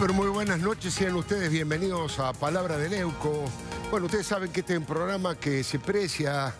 pero muy buenas noches. Sean ustedes bienvenidos a Palabra de Neuco. Bueno, ustedes saben que este es un programa que se precia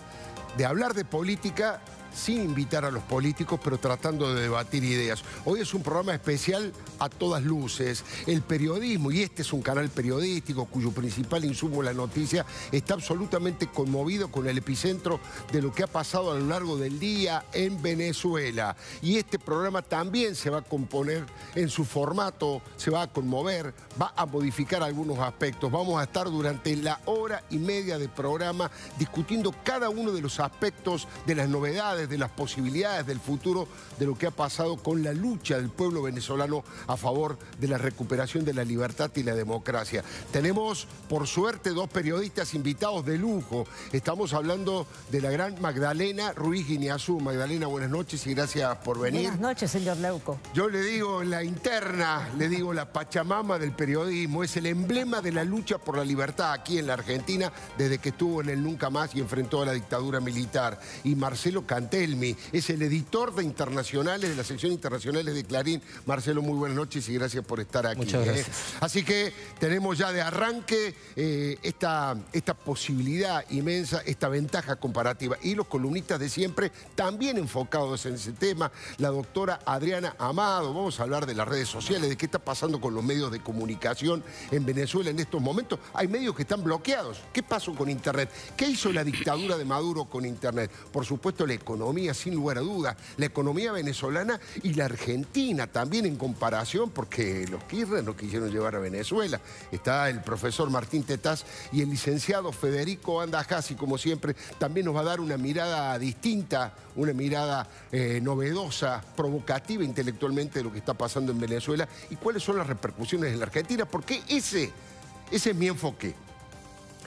de hablar de política sin invitar a los políticos, pero tratando de debatir ideas. Hoy es un programa especial a todas luces. El periodismo, y este es un canal periodístico cuyo principal insumo la noticia, está absolutamente conmovido con el epicentro de lo que ha pasado a lo largo del día en Venezuela. Y este programa también se va a componer en su formato, se va a conmover, va a modificar algunos aspectos. Vamos a estar durante la hora y media de programa discutiendo cada uno de los aspectos de las novedades de las posibilidades del futuro de lo que ha pasado con la lucha del pueblo venezolano a favor de la recuperación de la libertad y la democracia. Tenemos, por suerte, dos periodistas invitados de lujo. Estamos hablando de la gran Magdalena Ruiz Guineazú. Magdalena, buenas noches y gracias por venir. Buenas noches, señor Leuco. Yo le digo en la interna, le digo la Pachamama del periodismo, es el emblema de la lucha por la libertad aquí en la Argentina desde que estuvo en el Nunca Más y enfrentó a la dictadura militar. Y Marcelo Telmi es el editor de Internacionales, de la sección Internacionales de Clarín. Marcelo, muy buenas noches y gracias por estar aquí. ¿eh? Así que tenemos ya de arranque eh, esta, esta posibilidad inmensa, esta ventaja comparativa. Y los columnistas de siempre también enfocados en ese tema. La doctora Adriana Amado, vamos a hablar de las redes sociales, de qué está pasando con los medios de comunicación en Venezuela en estos momentos. Hay medios que están bloqueados. ¿Qué pasó con Internet? ¿Qué hizo la dictadura de Maduro con Internet? Por supuesto, el economía economía, sin lugar a dudas, la economía venezolana y la argentina también en comparación, porque los Kirchner no quisieron llevar a Venezuela. Está el profesor Martín Tetaz y el licenciado Federico Andajasi, como siempre, también nos va a dar una mirada distinta, una mirada eh, novedosa, provocativa intelectualmente de lo que está pasando en Venezuela y cuáles son las repercusiones en la Argentina, porque ese, ese es mi enfoque.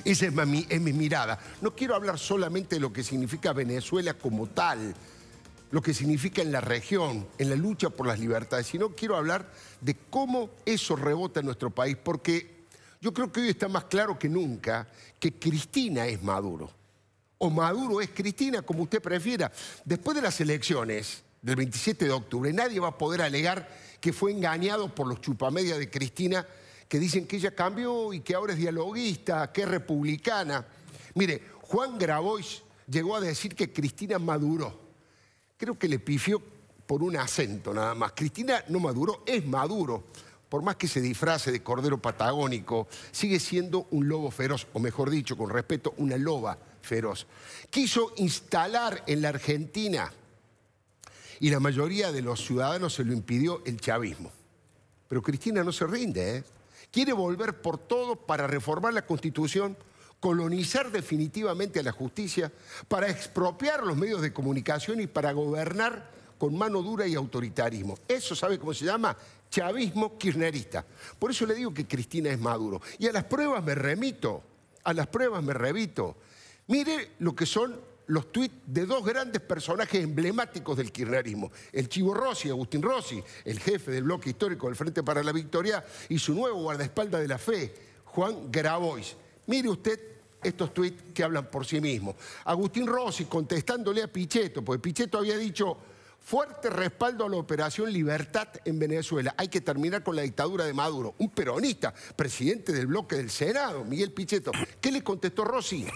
Esa es mi, mi mirada. No quiero hablar solamente de lo que significa Venezuela como tal, lo que significa en la región, en la lucha por las libertades, sino quiero hablar de cómo eso rebota en nuestro país, porque yo creo que hoy está más claro que nunca que Cristina es Maduro, o Maduro es Cristina, como usted prefiera. Después de las elecciones del 27 de octubre, nadie va a poder alegar que fue engañado por los chupamedias de Cristina que dicen que ella cambió y que ahora es dialoguista, que es republicana. Mire, Juan Grabois llegó a decir que Cristina maduró. Creo que le pifió por un acento nada más. Cristina no maduró, es maduro. Por más que se disfrace de cordero patagónico, sigue siendo un lobo feroz, o mejor dicho, con respeto, una loba feroz. Quiso instalar en la Argentina, y la mayoría de los ciudadanos se lo impidió, el chavismo. Pero Cristina no se rinde, ¿eh? Quiere volver por todo para reformar la Constitución, colonizar definitivamente a la justicia, para expropiar los medios de comunicación y para gobernar con mano dura y autoritarismo. Eso, ¿sabe cómo se llama? Chavismo kirchnerista. Por eso le digo que Cristina es Maduro. Y a las pruebas me remito, a las pruebas me remito. Mire lo que son los tuits de dos grandes personajes emblemáticos del kirchnerismo, el Chivo Rossi, Agustín Rossi, el jefe del bloque histórico del Frente para la Victoria, y su nuevo guardaespaldas de la fe, Juan Grabois. Mire usted estos tuits que hablan por sí mismos. Agustín Rossi contestándole a Pichetto, porque Pichetto había dicho fuerte respaldo a la operación Libertad en Venezuela. Hay que terminar con la dictadura de Maduro. Un peronista, presidente del bloque del Senado, Miguel Pichetto. ¿Qué le contestó Rossi?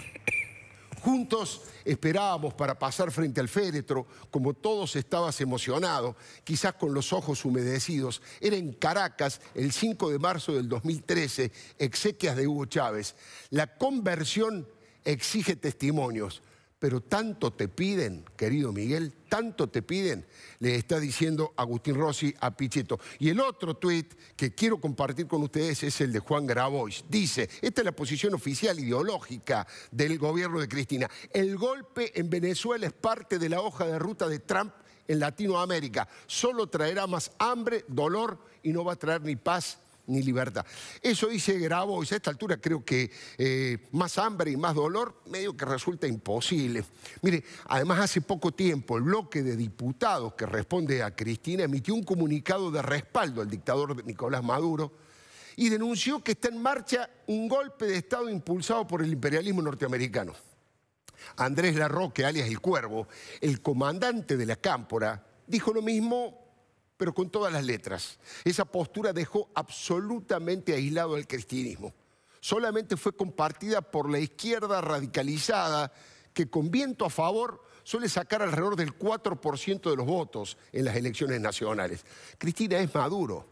Juntos esperábamos para pasar frente al féretro, como todos estabas emocionado, quizás con los ojos humedecidos. Era en Caracas, el 5 de marzo del 2013, exequias de Hugo Chávez. La conversión exige testimonios pero tanto te piden, querido Miguel, tanto te piden, le está diciendo Agustín Rossi a Pichetto. Y el otro tuit que quiero compartir con ustedes es el de Juan Grabois. Dice, esta es la posición oficial ideológica del gobierno de Cristina. El golpe en Venezuela es parte de la hoja de ruta de Trump en Latinoamérica. Solo traerá más hambre, dolor y no va a traer ni paz ni libertad. Eso dice y a esta altura creo que eh, más hambre y más dolor medio que resulta imposible. Mire, además hace poco tiempo el bloque de diputados que responde a Cristina emitió un comunicado de respaldo al dictador Nicolás Maduro y denunció que está en marcha un golpe de Estado impulsado por el imperialismo norteamericano. Andrés Larroque, alias El Cuervo, el comandante de la Cámpora, dijo lo mismo pero con todas las letras. Esa postura dejó absolutamente aislado al cristianismo. Solamente fue compartida por la izquierda radicalizada que con viento a favor suele sacar alrededor del 4% de los votos en las elecciones nacionales. Cristina es Maduro,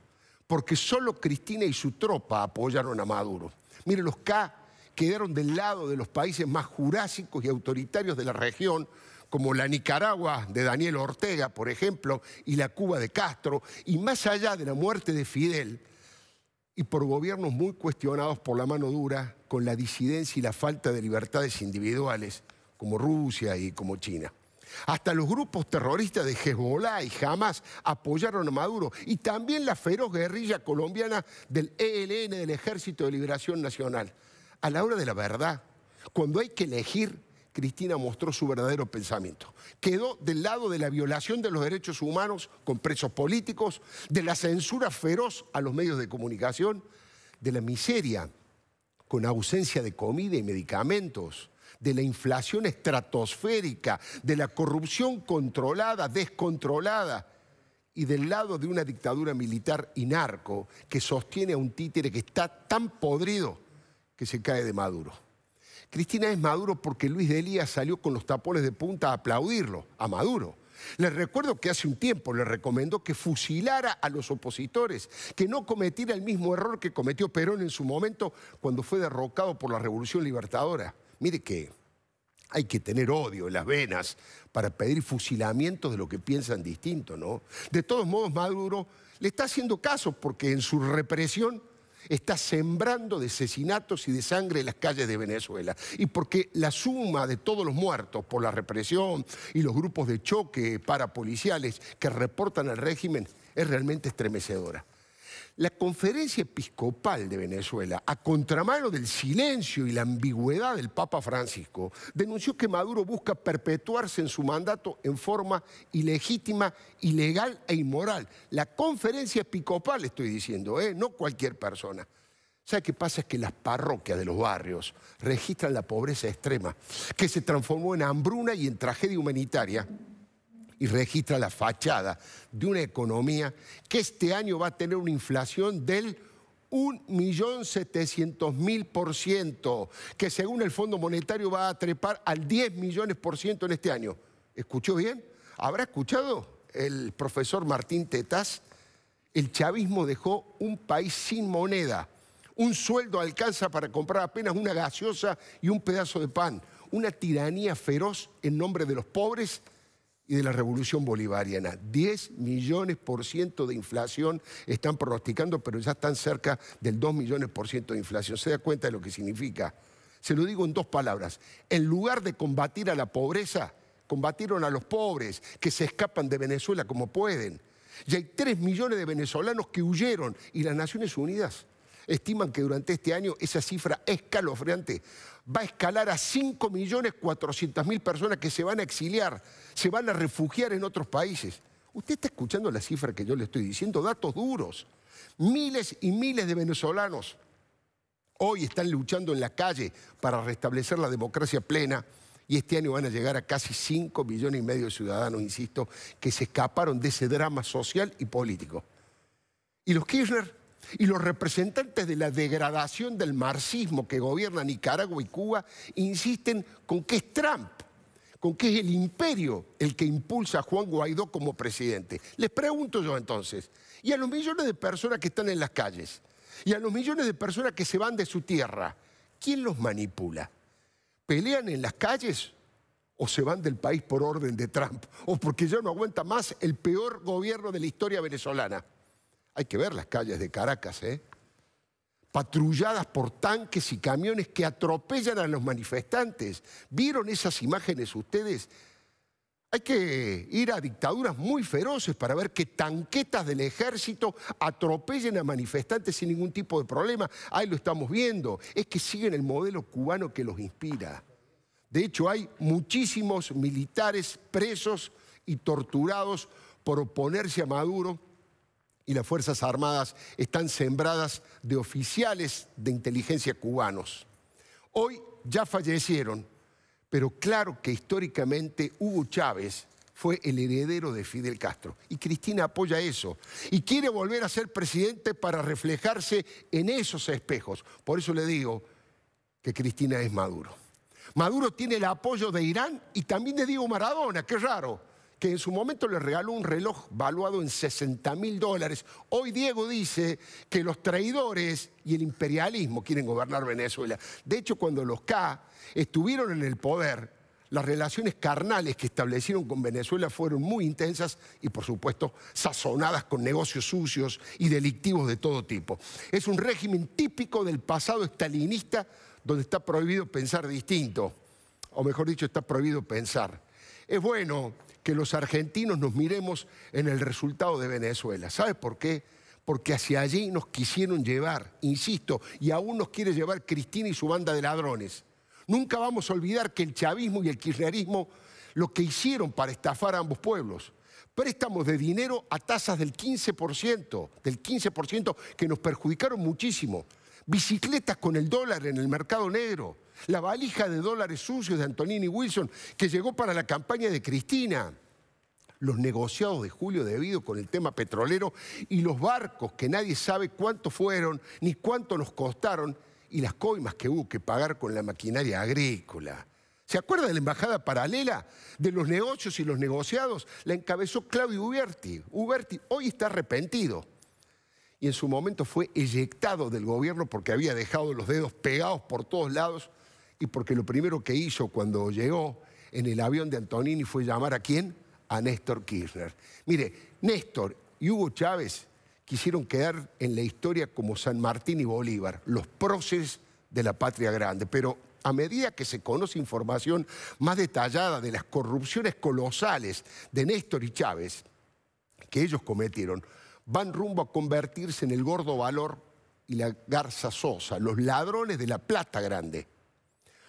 porque solo Cristina y su tropa apoyaron a Maduro. Mire, los K quedaron del lado de los países más jurásicos y autoritarios de la región como la Nicaragua de Daniel Ortega, por ejemplo, y la Cuba de Castro, y más allá de la muerte de Fidel, y por gobiernos muy cuestionados por la mano dura, con la disidencia y la falta de libertades individuales, como Rusia y como China. Hasta los grupos terroristas de Hezbollah y Hamas apoyaron a Maduro y también la feroz guerrilla colombiana del ELN, del Ejército de Liberación Nacional. A la hora de la verdad, cuando hay que elegir, Cristina mostró su verdadero pensamiento. Quedó del lado de la violación de los derechos humanos con presos políticos, de la censura feroz a los medios de comunicación, de la miseria con ausencia de comida y medicamentos, de la inflación estratosférica, de la corrupción controlada, descontrolada, y del lado de una dictadura militar y narco que sostiene a un títere que está tan podrido que se cae de maduro. Cristina es Maduro porque Luis de salió con los tapones de punta a aplaudirlo, a Maduro. Les recuerdo que hace un tiempo le recomendó que fusilara a los opositores, que no cometiera el mismo error que cometió Perón en su momento cuando fue derrocado por la Revolución Libertadora. Mire que hay que tener odio en las venas para pedir fusilamientos de lo que piensan distinto, ¿no? De todos modos, Maduro le está haciendo caso porque en su represión está sembrando de asesinatos y de sangre en las calles de Venezuela. Y porque la suma de todos los muertos por la represión y los grupos de choque parapoliciales que reportan al régimen es realmente estremecedora. La conferencia episcopal de Venezuela, a contramano del silencio y la ambigüedad del Papa Francisco, denunció que Maduro busca perpetuarse en su mandato en forma ilegítima, ilegal e inmoral. La conferencia episcopal, estoy diciendo, ¿eh? no cualquier persona. ¿Sabe qué pasa? Es que las parroquias de los barrios registran la pobreza extrema, que se transformó en hambruna y en tragedia humanitaria y registra la fachada de una economía que este año va a tener una inflación del 1.700.000%, que según el Fondo Monetario va a trepar al 10 millones por ciento en este año. ¿Escuchó bien? ¿Habrá escuchado el profesor Martín Tetaz? El chavismo dejó un país sin moneda. Un sueldo alcanza para comprar apenas una gaseosa y un pedazo de pan. Una tiranía feroz en nombre de los pobres y de la revolución bolivariana. 10 millones por ciento de inflación están pronosticando, pero ya están cerca del 2 millones por ciento de inflación. ¿Se da cuenta de lo que significa? Se lo digo en dos palabras. En lugar de combatir a la pobreza, combatieron a los pobres que se escapan de Venezuela como pueden. Y hay 3 millones de venezolanos que huyeron y las Naciones Unidas estiman que durante este año esa cifra es escalofriante va a escalar a 5.400.000 personas que se van a exiliar, se van a refugiar en otros países. Usted está escuchando la cifra que yo le estoy diciendo, datos duros. Miles y miles de venezolanos hoy están luchando en la calle para restablecer la democracia plena y este año van a llegar a casi 5 millones y medio de ciudadanos, insisto, que se escaparon de ese drama social y político. Y los Kirchner y los representantes de la degradación del marxismo que gobierna Nicaragua y Cuba insisten con que es Trump, con que es el imperio el que impulsa a Juan Guaidó como presidente. Les pregunto yo entonces, y a los millones de personas que están en las calles, y a los millones de personas que se van de su tierra, ¿quién los manipula? ¿Pelean en las calles o se van del país por orden de Trump? ¿O porque ya no aguanta más el peor gobierno de la historia venezolana? Hay que ver las calles de Caracas, ¿eh? patrulladas por tanques y camiones que atropellan a los manifestantes. ¿Vieron esas imágenes ustedes? Hay que ir a dictaduras muy feroces para ver que tanquetas del ejército atropellen a manifestantes sin ningún tipo de problema. Ahí lo estamos viendo. Es que siguen el modelo cubano que los inspira. De hecho, hay muchísimos militares presos y torturados por oponerse a Maduro y las Fuerzas Armadas están sembradas de oficiales de inteligencia cubanos. Hoy ya fallecieron, pero claro que históricamente Hugo Chávez fue el heredero de Fidel Castro. Y Cristina apoya eso. Y quiere volver a ser presidente para reflejarse en esos espejos. Por eso le digo que Cristina es Maduro. Maduro tiene el apoyo de Irán y también de Diego Maradona, qué raro que en su momento le regaló un reloj valuado en 60 mil dólares. Hoy Diego dice que los traidores y el imperialismo quieren gobernar Venezuela. De hecho, cuando los K estuvieron en el poder, las relaciones carnales que establecieron con Venezuela fueron muy intensas y, por supuesto, sazonadas con negocios sucios y delictivos de todo tipo. Es un régimen típico del pasado estalinista donde está prohibido pensar distinto, o mejor dicho, está prohibido pensar. Es bueno que los argentinos nos miremos en el resultado de Venezuela. ¿Sabes por qué? Porque hacia allí nos quisieron llevar, insisto, y aún nos quiere llevar Cristina y su banda de ladrones. Nunca vamos a olvidar que el chavismo y el kirchnerismo lo que hicieron para estafar a ambos pueblos. Préstamos de dinero a tasas del 15%, del 15% que nos perjudicaron muchísimo. Bicicletas con el dólar en el mercado negro la valija de dólares sucios de Antonini Wilson que llegó para la campaña de Cristina, los negociados de Julio Debido con el tema petrolero y los barcos que nadie sabe cuánto fueron ni cuánto nos costaron y las coimas que hubo que pagar con la maquinaria agrícola. ¿Se acuerda de la embajada paralela de los negocios y los negociados? La encabezó Claudio Uberti. Uberti hoy está arrepentido y en su momento fue eyectado del gobierno porque había dejado los dedos pegados por todos lados y porque lo primero que hizo cuando llegó en el avión de Antonini fue llamar a quién? A Néstor Kirchner. Mire, Néstor y Hugo Chávez quisieron quedar en la historia como San Martín y Bolívar, los próceres de la patria grande, pero a medida que se conoce información más detallada de las corrupciones colosales de Néstor y Chávez que ellos cometieron, van rumbo a convertirse en el gordo valor y la garza sosa, los ladrones de la plata grande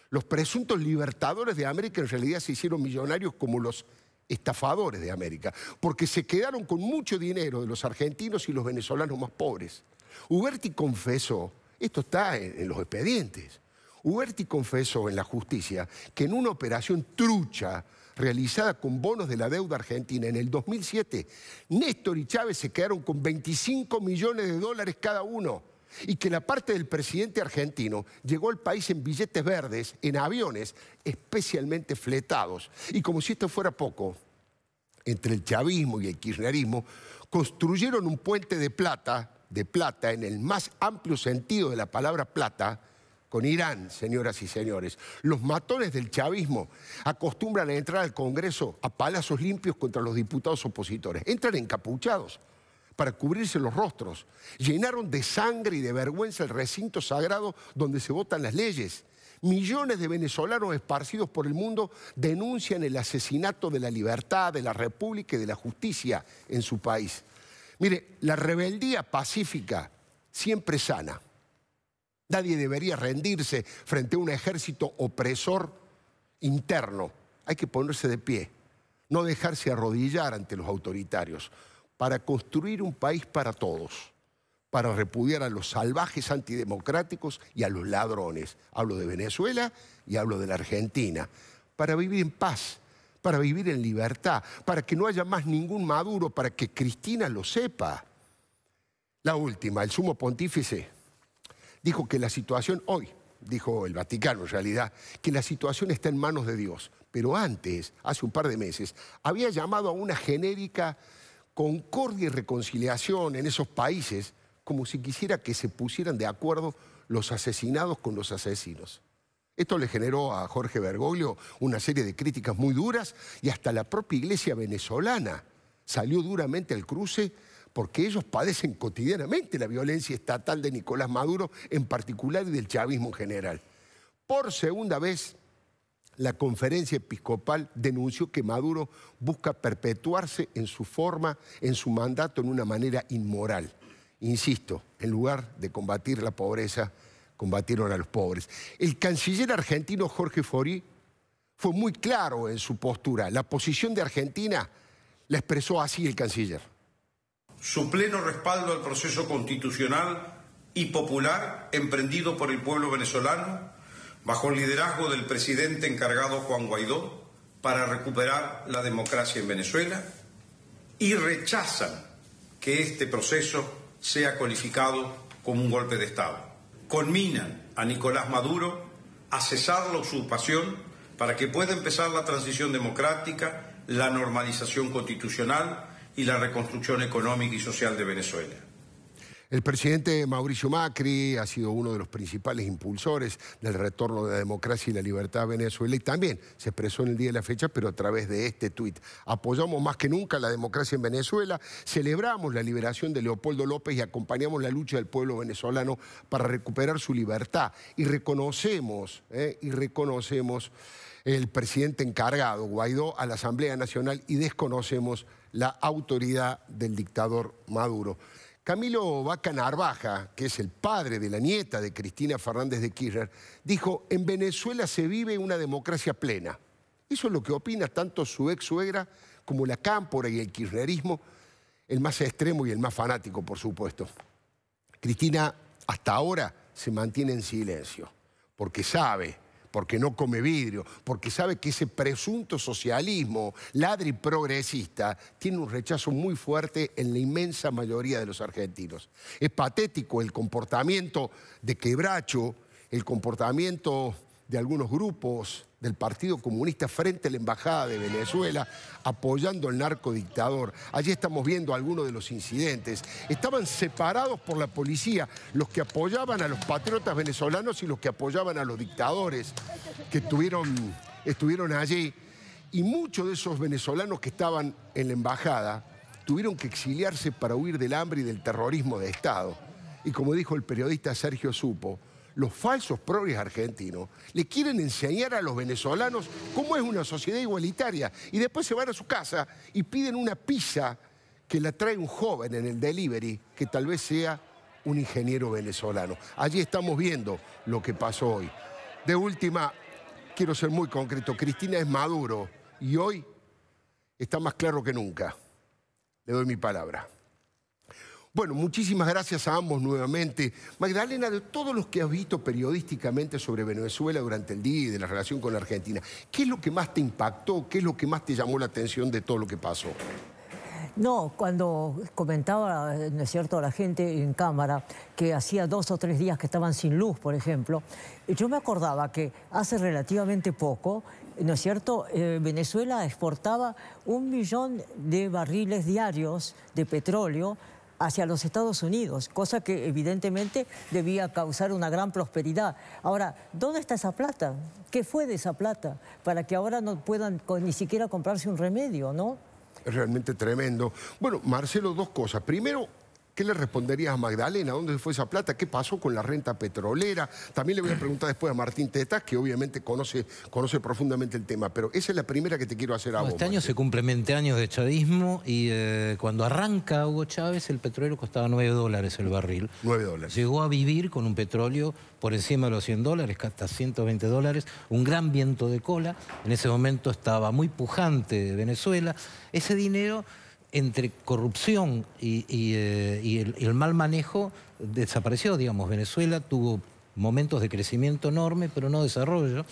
los presuntos libertadores de América en realidad se hicieron millonarios como los estafadores de América, porque se quedaron con mucho dinero de los argentinos y los venezolanos más pobres. Uberti confesó, esto está en, los expedientes, Uberti confesó en la justicia que en una operación trucha realizada con bonos de la deuda argentina en el 2007, Néstor y Chávez se quedaron con 25 millones de dólares cada uno y que la parte del presidente argentino llegó al país en billetes verdes, en aviones especialmente fletados. Y como si esto fuera poco, entre el chavismo y el kirchnerismo construyeron un puente de plata, de plata en el más amplio sentido de la palabra plata, con Irán, señoras y señores. Los matones del chavismo acostumbran a entrar al Congreso a palazos limpios contra los diputados opositores. Entran encapuchados para cubrirse los rostros. Llenaron de sangre y de vergüenza el recinto sagrado donde se votan las leyes. Millones de venezolanos esparcidos por el mundo denuncian el asesinato de la libertad, de la república y de la justicia en su país. Mire, la rebeldía pacífica siempre sana. Nadie debería rendirse frente a un ejército opresor interno. Hay que ponerse de pie, no dejarse arrodillar ante los autoritarios para construir un país para todos, para repudiar a los salvajes antidemocráticos y a los ladrones. Hablo de Venezuela y hablo de la Argentina, para vivir en paz, para vivir en libertad, para que no haya más ningún Maduro, para que Cristina lo sepa. La última, el sumo pontífice dijo que la situación hoy, dijo el Vaticano en realidad, que la situación está en manos de Dios. Pero antes, hace un par de meses, había llamado a una genérica concordia y reconciliación en esos países, como si quisiera que se pusieran de acuerdo los asesinados con los asesinos. Esto le generó a Jorge Bergoglio una serie de críticas muy duras y hasta la propia iglesia venezolana salió duramente al cruce porque ellos padecen cotidianamente la violencia estatal de Nicolás Maduro en particular y del chavismo en general. Por segunda vez, la conferencia episcopal denunció que Maduro busca perpetuarse en su forma, en su mandato, en una manera inmoral. Insisto, en lugar de combatir la pobreza, combatieron a los pobres. El canciller argentino Jorge Fori fue muy claro en su postura. La posición de Argentina la expresó así el canciller. Su pleno respaldo al proceso constitucional y popular emprendido por el pueblo venezolano bajo el liderazgo del presidente encargado Juan Guaidó, para recuperar la democracia en Venezuela y rechazan que este proceso sea calificado como un golpe de Estado. Conminan a Nicolás Maduro a cesar la usurpación para que pueda empezar la transición democrática, la normalización constitucional y la reconstrucción económica y social de Venezuela. El presidente Mauricio Macri ha sido uno de los principales impulsores del retorno de la democracia y la libertad a Venezuela y también se expresó en el día de la fecha, pero a través de este tuit. Apoyamos más que nunca la democracia en Venezuela, celebramos la liberación de Leopoldo López y acompañamos la lucha del pueblo venezolano para recuperar su libertad y reconocemos, eh, y reconocemos el presidente encargado, Guaidó, a la Asamblea Nacional y desconocemos la autoridad del dictador Maduro. Camilo Vaca Narvaja, que es el padre de la nieta de Cristina Fernández de Kirchner, dijo, en Venezuela se vive una democracia plena. Eso es lo que opina tanto su ex suegra como la cámpora y el kirchnerismo, el más extremo y el más fanático, por supuesto. Cristina hasta ahora se mantiene en silencio, porque sabe porque no come vidrio, porque sabe que ese presunto socialismo ladri progresista tiene un rechazo muy fuerte en la inmensa mayoría de los argentinos. Es patético el comportamiento de quebracho, el comportamiento de algunos grupos del Partido Comunista frente a la Embajada de Venezuela, apoyando al narcodictador. Allí estamos viendo algunos de los incidentes. Estaban separados por la policía los que apoyaban a los patriotas venezolanos y los que apoyaban a los dictadores que estuvieron allí. Y muchos de esos venezolanos que estaban en la embajada tuvieron que exiliarse para huir del hambre y del terrorismo de Estado. Y como dijo el periodista Sergio Supo, los falsos progres argentinos le quieren enseñar a los venezolanos cómo es una sociedad igualitaria. Y después se van a su casa y piden una pizza que la trae un joven en el delivery, que tal vez sea un ingeniero venezolano. Allí estamos viendo lo que pasó hoy. De última, quiero ser muy concreto, Cristina es Maduro y hoy está más claro que nunca. Le doy mi palabra. Bueno, muchísimas gracias a ambos nuevamente. Magdalena, de todos los que has visto periodísticamente sobre Venezuela durante el día y de la relación con la Argentina, ¿qué es lo que más te impactó? ¿Qué es lo que más te llamó la atención de todo lo que pasó? No, cuando comentaba, ¿no es cierto?, la gente en cámara que hacía dos o tres días que estaban sin luz, por ejemplo, yo me acordaba que hace relativamente poco, ¿no es cierto?, eh, Venezuela exportaba un millón de barriles diarios de petróleo hacia los Estados Unidos, cosa que evidentemente debía causar una gran prosperidad. Ahora, ¿dónde está esa plata? ¿Qué fue de esa plata? Para que ahora no puedan ni siquiera comprarse un remedio, ¿no? realmente tremendo. Bueno, Marcelo, dos cosas. Primero, ¿Qué le responderías a Magdalena? ¿Dónde fue esa plata? ¿Qué pasó con la renta petrolera? También le voy a preguntar después a Martín Tetas, que obviamente conoce, conoce profundamente el tema, pero esa es la primera que te quiero hacer a vos. este año se cumplen 20 años de chavismo y eh, cuando arranca Hugo Chávez, el petróleo costaba 9 dólares el barril. 9 dólares. Llegó a vivir con un petróleo por encima de los 100 dólares, hasta 120 dólares, un gran viento de cola. En ese momento estaba muy pujante Venezuela. Ese dinero entre corrupción eh, y, el, mal manejo desapareció, digamos. Venezuela tuvo momentos de crecimiento enorme, pero no desarrollo.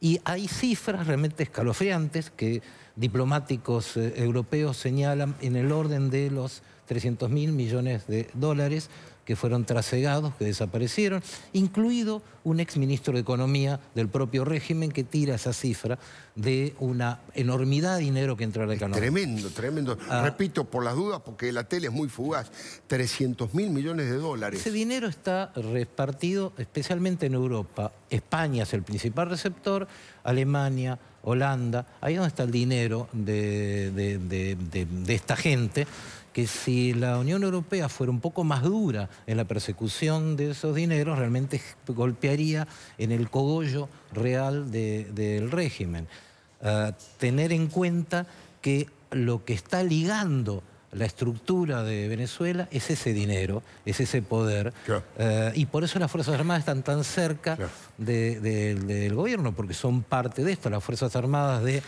Y hay cifras realmente escalofriantes que diplomáticos eh, europeos señalan en el orden de los 300 mil millones de dólares que fueron trasegados, que desaparecieron, incluido un exministro de Economía del propio régimen que tira esa cifra de una enormidad de dinero que entra a la Tremendo, tremendo. Ah. Repito, por las dudas, porque la tele es muy fugaz, 300 mil millones de dólares. Ese dinero está repartido especialmente en Europa. España es el principal receptor, Alemania, Holanda, ahí donde está el dinero de esta gente que si la Unión Europea fuera un poco más dura en la persecución de esos dineros, realmente golpearía en el cogollo real del régimen. Ah, tener en cuenta que lo que está ligando la estructura de Venezuela es ese dinero, es ese poder. Ah, y por eso las Fuerzas Armadas están tan cerca del gobierno, porque son parte de esto. Las Fuerzas Armadas de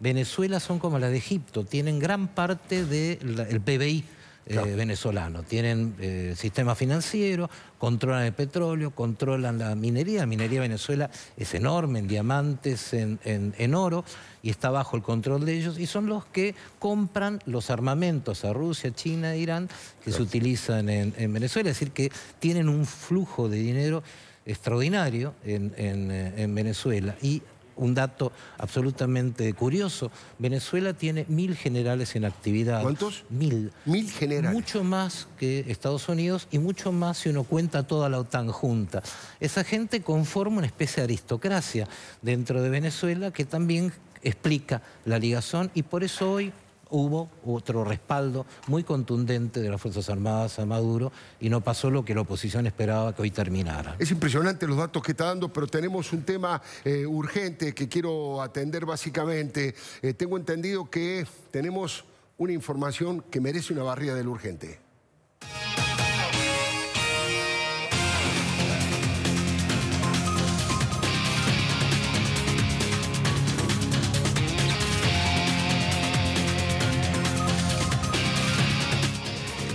Venezuela son como las de Egipto, tienen gran parte del PBI. Eh, venezolano. Tienen eh, sistema financiero, controlan el petróleo, controlan la minería. La minería de Venezuela es enorme en diamantes, en, oro, y está bajo el control de ellos. Y son los que compran los armamentos a Rusia, China, Irán, que se utilizan en, Venezuela. Es decir, que tienen un flujo de dinero extraordinario en eh, Venezuela. Y un dato absolutamente curioso. Venezuela tiene mil generales en actividad. ¿Cuántos? Mil. Mil generales. Mucho más que Estados Unidos y mucho más si uno cuenta toda la OTAN junta. Esa gente conforma una especie de aristocracia dentro de Venezuela que también explica la ligazón y por eso hoy hubo otro respaldo muy contundente de las Fuerzas Armadas a Maduro y no pasó lo que la oposición esperaba que hoy terminara. Es impresionante los datos que está dando, pero tenemos un tema eh, urgente que quiero atender básicamente. Eh, tengo entendido que tenemos una información que merece una barrida del urgente.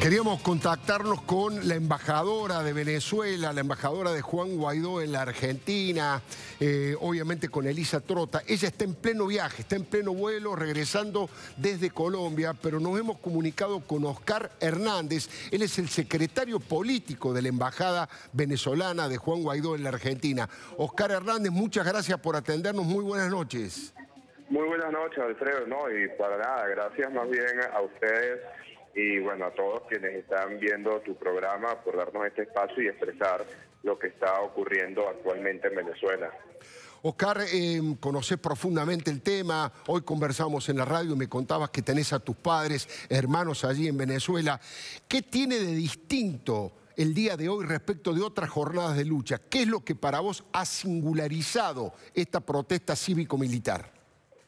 Queríamos contactarnos con la embajadora de Venezuela, la embajadora de Juan Guaidó en la Argentina, eh, obviamente con Elisa Trota. Ella está en pleno viaje, está en pleno vuelo, regresando desde Colombia, pero nos hemos comunicado con Oscar Hernández. Él es el secretario político de la Embajada Venezolana de Juan Guaidó en la Argentina. Oscar Hernández, muchas gracias por atendernos. Muy buenas noches. Muy buenas noches, Alfredo. No, y para nada, gracias más bien a ustedes y bueno, a todos quienes están viendo tu programa por darnos este espacio y expresar lo que está ocurriendo actualmente en Venezuela. Oscar, em, conoces profundamente el tema, hoy conversamos en la radio y me contabas que tenés a tus padres, hermanos allí en Venezuela. ¿Qué tiene de distinto el día de hoy respecto de otras jornadas de lucha? ¿Qué es lo que para vos ha singularizado esta protesta cívico-militar?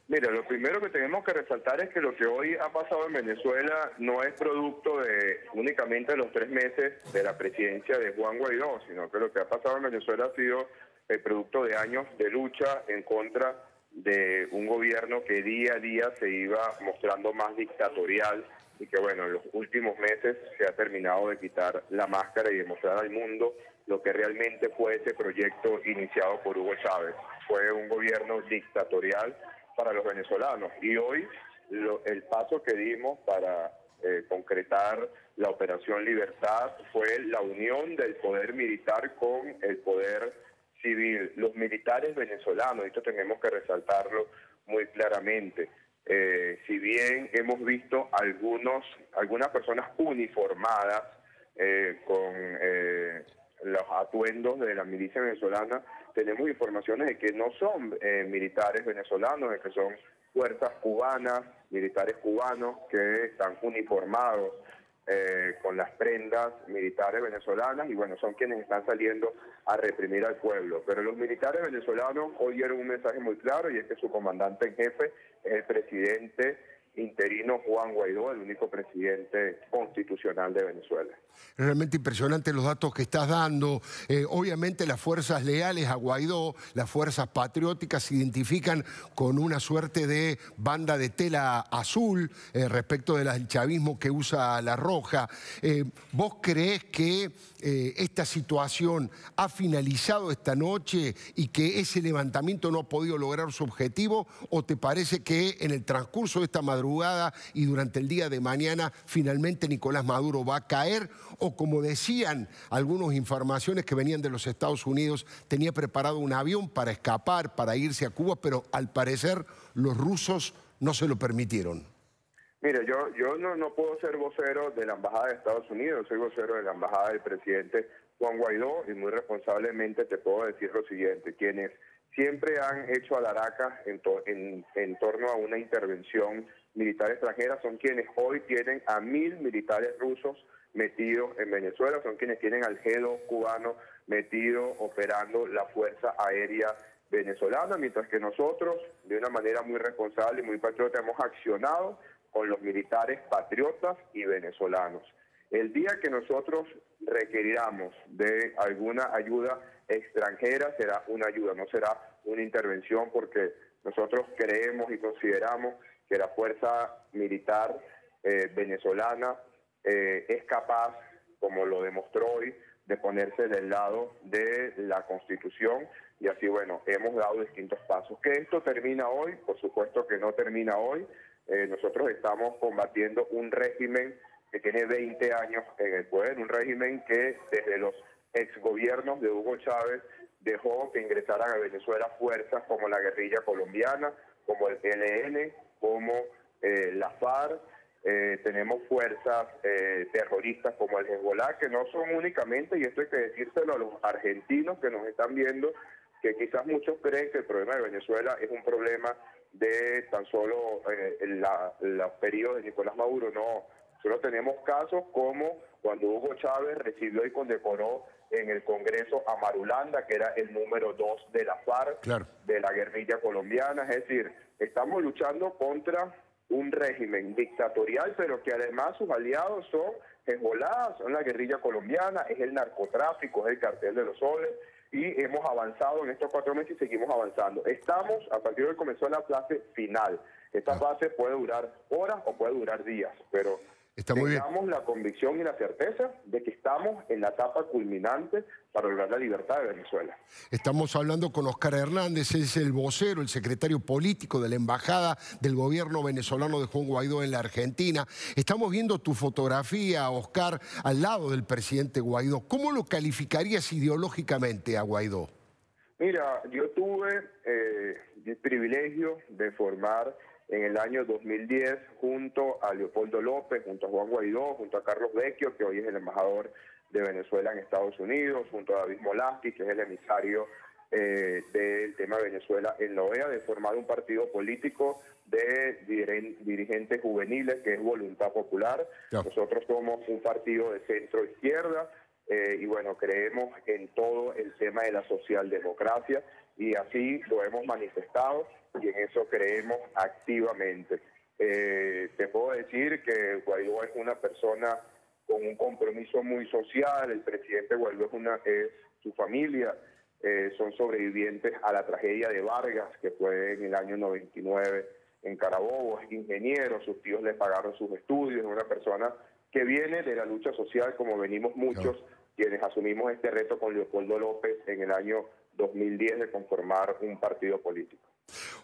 Mira, lo primero que tenemos que resaltar es que lo que hoy ha pasado en Venezuela no es producto de únicamente los tres meses de la presidencia de Juan Guaidó, sino que lo que ha pasado en Venezuela ha sido el producto de años de lucha en contra de un gobierno que día a día se iba mostrando más dictatorial y que bueno, en los últimos meses se ha terminado de quitar la máscara y demostrar al mundo lo que realmente fue ese proyecto iniciado por Hugo Chávez. Fue un gobierno dictatorial para los venezolanos. Y hoy el paso que dimos para eh, concretar la operación Libertad fue la unión del poder militar con el poder civil. Los militares venezolanos, esto tenemos que resaltarlo muy claramente. Eh, si bien hemos visto algunos, algunas personas uniformadas eh, con los atuendos de la milicia venezolana, tenemos informaciones de que no son eh, militares venezolanos, de que son fuerzas cubanas, militares cubanos que están uniformados eh, con las prendas militares venezolanas y bueno, son quienes están saliendo a reprimir al pueblo. Pero los militares venezolanos oyeron un mensaje muy claro y es que su comandante en jefe es el presidente interino Juan Guaidó, el único presidente constitucional de Venezuela. Realmente impresionante los datos que estás dando. Eh, obviamente las fuerzas leales a Guaidó, las fuerzas patrióticas se identifican con una suerte de banda de tela azul eh, respecto del chavismo que usa la roja. Eh, ¿Vos crees que eh, esta situación ha finalizado esta noche y que ese levantamiento no ha podido lograr su objetivo o te parece que en el transcurso de esta madrugada y durante el día de mañana finalmente Nicolás Maduro va a caer o como decían algunas informaciones que venían de los Estados Unidos, tenía preparado un avión para escapar, para irse a Cuba, pero al parecer los rusos no se lo permitieron? Mire, yo, yo no, puedo ser vocero de la Embajada de Estados Unidos, soy vocero de la Embajada del presidente Juan Guaidó y muy responsablemente te puedo decir lo siguiente, quienes siempre han hecho alaracas en, en, torno a una intervención militar extranjera son quienes hoy tienen a mil militares rusos metidos en Venezuela, son quienes tienen al g cubano metido operando la Fuerza Aérea venezolana, mientras que nosotros, de una manera muy responsable y muy patriota, hemos accionado con los militares patriotas y venezolanos. El día que nosotros requeriramos de alguna ayuda extranjera será una ayuda, no será una intervención porque nosotros creemos y consideramos que la fuerza militar eh, venezolana eh, es capaz, como lo demostró hoy, de ponerse del lado de la constitución y así bueno, hemos dado distintos pasos. Que esto termina hoy, por supuesto que no termina hoy, eh, nosotros estamos combatiendo un régimen que tiene 20 años en el poder, un régimen que desde los gobiernos de Hugo Chávez dejó que ingresaran a Venezuela fuerzas como la guerrilla colombiana, como el PLN, como eh, la FARC, eh, tenemos fuerzas terroristas como el Hezbollah, que no son únicamente, y esto hay que decírselo a los argentinos que nos están viendo, que quizás muchos creen que el problema de Venezuela es un problema de tan solo eh, la, periodo de Nicolás Maduro, no. Solo tenemos casos como cuando Hugo Chávez recibió y condecoró en el Congreso a Marulanda, que era el número dos de la FARC, de la guerrilla colombiana. Es decir, estamos luchando contra un régimen dictatorial, pero que además sus aliados son Hezbollah, son la guerrilla colombiana, es el narcotráfico, es el cartel de los soles, y hemos avanzado en estos cuatro meses y seguimos avanzando. Estamos, a partir de hoy comenzó la fase final. Esta fase ah. puede durar horas o puede durar días, pero estamos la convicción y la certeza de que estamos en la etapa culminante para lograr la libertad de Venezuela. Estamos hablando con Oscar Hernández, es el vocero, el secretario político de la Embajada del Gobierno venezolano de Juan Guaidó en la Argentina. Estamos viendo tu fotografía, Oscar, al lado del presidente Guaidó. ¿Cómo lo calificarías ideológicamente a Guaidó? Mira, yo tuve eh, el privilegio de formar en el año 2010 junto a Leopoldo López, junto a Juan Guaidó, junto a Carlos Vecchio, que hoy es el embajador de Venezuela en Estados Unidos, junto a David Molaski, que es el emisario eh, del tema de Venezuela en la OEA, de formar un partido político de dirigentes juveniles que es Voluntad Popular. Nosotros somos un partido de centro izquierda eh, y bueno, creemos en todo el tema de la socialdemocracia y así lo hemos manifestado y en eso creemos activamente. Eh, te puedo decir que Guaidó es una persona con un compromiso muy social, el presidente Guaidó es, una, es su familia, eh, son sobrevivientes a la tragedia de Vargas, que fue en el año 99 en Carabobo, es ingeniero, sus tíos le pagaron sus estudios, es una persona que viene de la lucha social, como venimos muchos, quienes asumimos este reto con Leopoldo López en el año 2010 de conformar un partido político.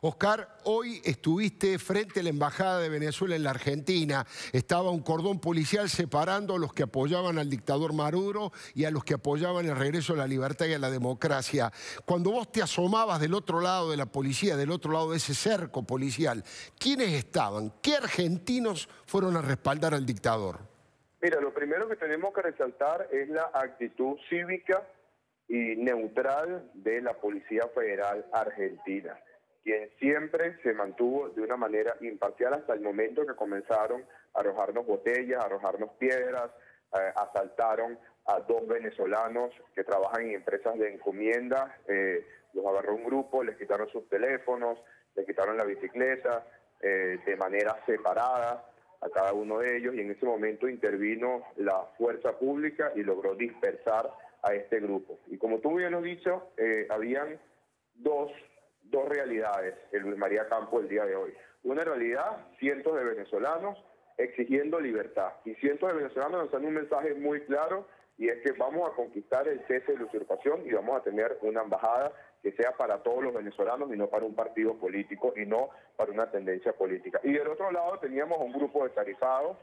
Oscar, hoy estuviste frente a la Embajada de Venezuela en la Argentina. Estaba un cordón policial separando a los que apoyaban al dictador Maduro y a los que apoyaban el regreso a la libertad y a la democracia. Cuando vos te asomabas del otro lado de la policía, del otro lado de ese cerco policial, ¿quiénes estaban? ¿Qué argentinos fueron a respaldar al dictador? Mira, lo primero que tenemos que resaltar es la actitud cívica y neutral de la Policía Federal Argentina, quien siempre se mantuvo de una manera imparcial hasta el momento que comenzaron a arrojarnos botellas, a arrojarnos piedras, eh, asaltaron a dos venezolanos que trabajan en empresas de encomienda, eh, los agarró un grupo, les quitaron sus teléfonos, les quitaron la bicicleta eh, de manera separada a cada uno de ellos y en ese momento intervino la fuerza pública y logró dispersar a este grupo. Y como tú bien lo has dicho, eh, habían dos, dos realidades en Luis María Campo el día de hoy. Una realidad, cientos de venezolanos exigiendo libertad. Y cientos de venezolanos nos dan un mensaje muy claro y es que vamos a conquistar el cese de la usurpación y vamos a tener una embajada que sea para todos los venezolanos y no para un partido político y no para una tendencia política. Y del otro lado teníamos un grupo de tarifados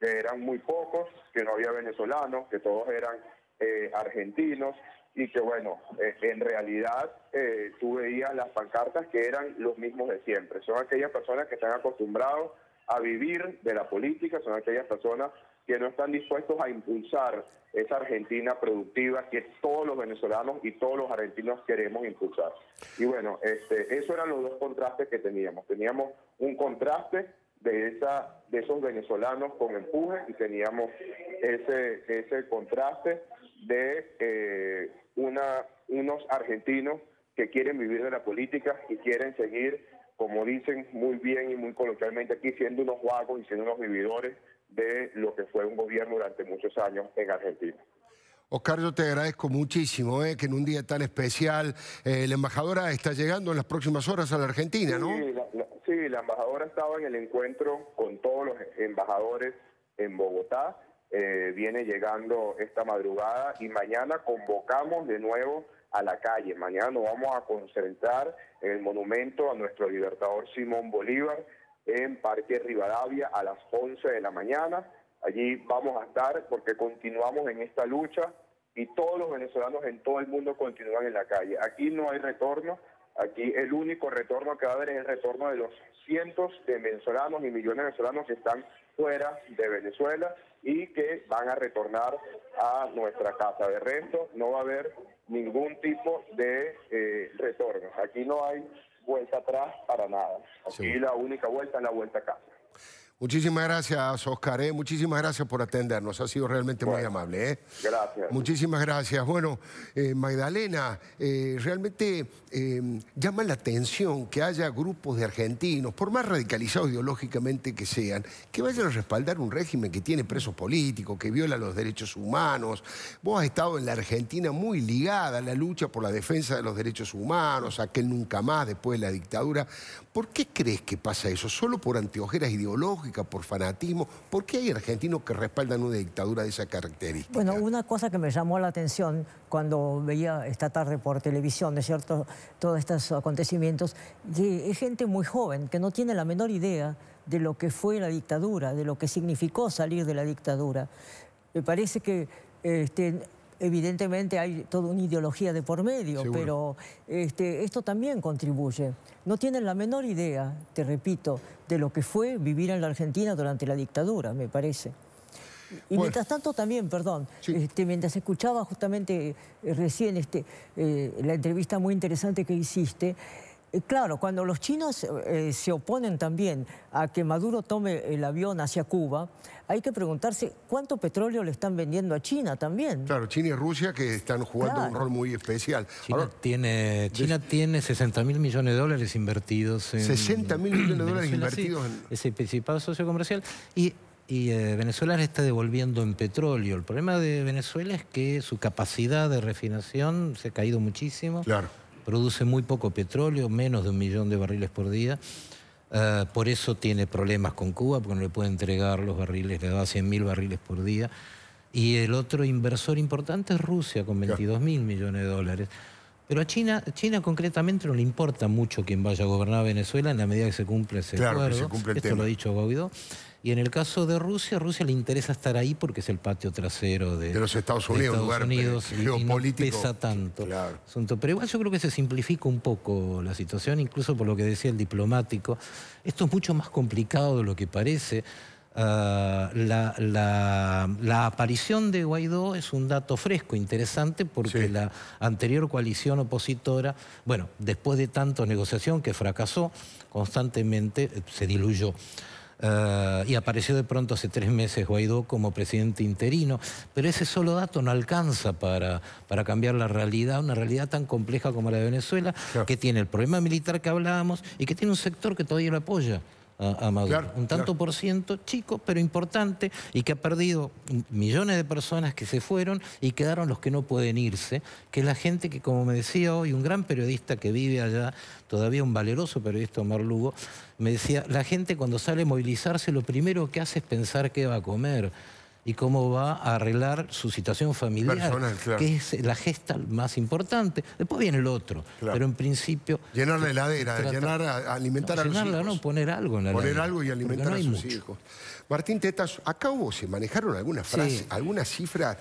que eran muy pocos, que no había venezolanos, que todos eran eh, argentinos y que bueno, eh, en realidad eh, tú veías las pancartas que eran los mismos de siempre. Son aquellas personas que están acostumbrados a vivir de la política, son aquellas personas que no están dispuestos a impulsar esa Argentina productiva que todos los venezolanos y todos los argentinos queremos impulsar. Y bueno, este, esos eran los dos contrastes que teníamos. Teníamos un contraste de, esa, de esos venezolanos con empuje y teníamos ese, ese contraste de eh, una, unos argentinos que quieren vivir de la política y quieren seguir, como dicen muy bien y muy coloquialmente aquí, siendo unos vagos y siendo unos vividores de lo que fue un gobierno durante muchos años en Argentina. Oscar, yo te agradezco muchísimo eh, que en un día tan especial eh, la embajadora está llegando en las próximas horas a la Argentina, ¿no? sí, la embajadora estaba en el encuentro con todos los embajadores en Bogotá eh, viene llegando esta madrugada y mañana convocamos de nuevo a la calle. Mañana nos vamos a concentrar en el monumento a nuestro libertador Simón Bolívar en Parque Rivadavia a las 11 de la mañana. Allí vamos a estar porque continuamos en esta lucha y todos los venezolanos en todo el mundo continúan en la calle. Aquí no hay retorno, aquí el único retorno que va a haber es el retorno de los cientos de venezolanos y millones de venezolanos que están fuera de Venezuela y que van a retornar a nuestra casa. De rento no va a haber ningún tipo de eh, retorno. Aquí no hay vuelta atrás para nada. Aquí la única vuelta es la vuelta a casa. Muchísimas gracias, Oscar. Eh. Muchísimas gracias por atendernos. Ha sido realmente muy amable. Eh. Gracias. Muchísimas gracias. Bueno, eh, Magdalena, realmente llama la atención que haya grupos de argentinos, por más radicalizados ideológicamente que sean, que vayan a respaldar un régimen que tiene presos políticos, que viola los derechos humanos. Vos has estado en la Argentina muy ligada a la lucha por la defensa de los derechos humanos, aquel nunca más después de la dictadura. ¿Por qué crees que pasa eso? ¿Solo por anteojeras ideológicas? por fanatismo. ¿Por qué hay argentinos que respaldan una dictadura de esa característica? Bueno, una cosa que me llamó la atención cuando veía esta tarde por televisión, ¿no cierto?, todos estos acontecimientos, es gente muy joven que no tiene la menor idea de lo que fue la dictadura, de lo que significó salir de la dictadura. Me parece que este, Evidentemente hay toda una ideología de por medio, pero este, esto también contribuye. No tienen la menor idea, te repito, de lo que fue vivir en la Argentina durante la dictadura, me parece. Y mientras tanto también, perdón, este, mientras escuchaba justamente eh, recién este, eh, la entrevista muy interesante que hiciste, eh, claro, cuando los chinos eh, se oponen también a que Maduro tome el avión hacia Cuba, hay que preguntarse cuánto petróleo le están vendiendo a China también. Claro, China y Rusia que están jugando un rol muy especial. China tiene, China 60 mil millones de dólares invertidos en... 60 mil millones de dólares invertidos en... ese el principal socio comercial. Y eh, Venezuela le está devolviendo en petróleo. El problema de Venezuela es que su capacidad de refinación se ha caído muchísimo. Claro produce muy poco petróleo, menos de un millón de barriles por día. Ah, por eso tiene problemas con Cuba, porque no le puede entregar los barriles, le da 100.000 mil barriles por día. Y el otro inversor importante es Rusia, con 22.000 mil millones de dólares. Pero a China, China concretamente no le importa mucho quien vaya a gobernar Venezuela en la medida que se cumple ese acuerdo. cumple Esto lo ha dicho Guaidó. Y en el caso de Rusia, a Rusia le interesa estar ahí porque es el patio trasero de, los Estados Unidos, y, pesa tanto. Asunto. Pero igual yo creo que se simplifica un poco la situación, incluso por lo que decía el diplomático. Esto es mucho más complicado de lo que parece. Ah, la, aparición de Guaidó es un dato fresco, interesante, porque la anterior coalición opositora, bueno, después de tanto negociación que fracasó constantemente, eh, se diluyó. Ah, y apareció de pronto hace tres meses Guaidó como presidente interino, pero ese solo dato no alcanza para, cambiar la realidad, una realidad tan compleja como la de Venezuela, que tiene el problema militar que hablábamos y que tiene un sector que todavía lo apoya a, un tanto por ciento chico, pero importante, y que ha perdido millones de personas que se fueron y quedaron los que no pueden irse, que es la gente que, como me decía hoy, un gran periodista que vive allá, todavía un valeroso periodista, Omar Lugo, me decía, la gente cuando sale a movilizarse lo primero que hace es pensar qué va a comer y cómo va a arreglar su situación familiar, que es la gesta más importante. Después viene el otro, pero en principio... Llenar la heladera, llenar, alimentar a los llenarla, hijos. no, poner algo en la Poner algo y alimentar a sus hijos. Martín Tetas, acá se manejaron algunas frases, algunas cifras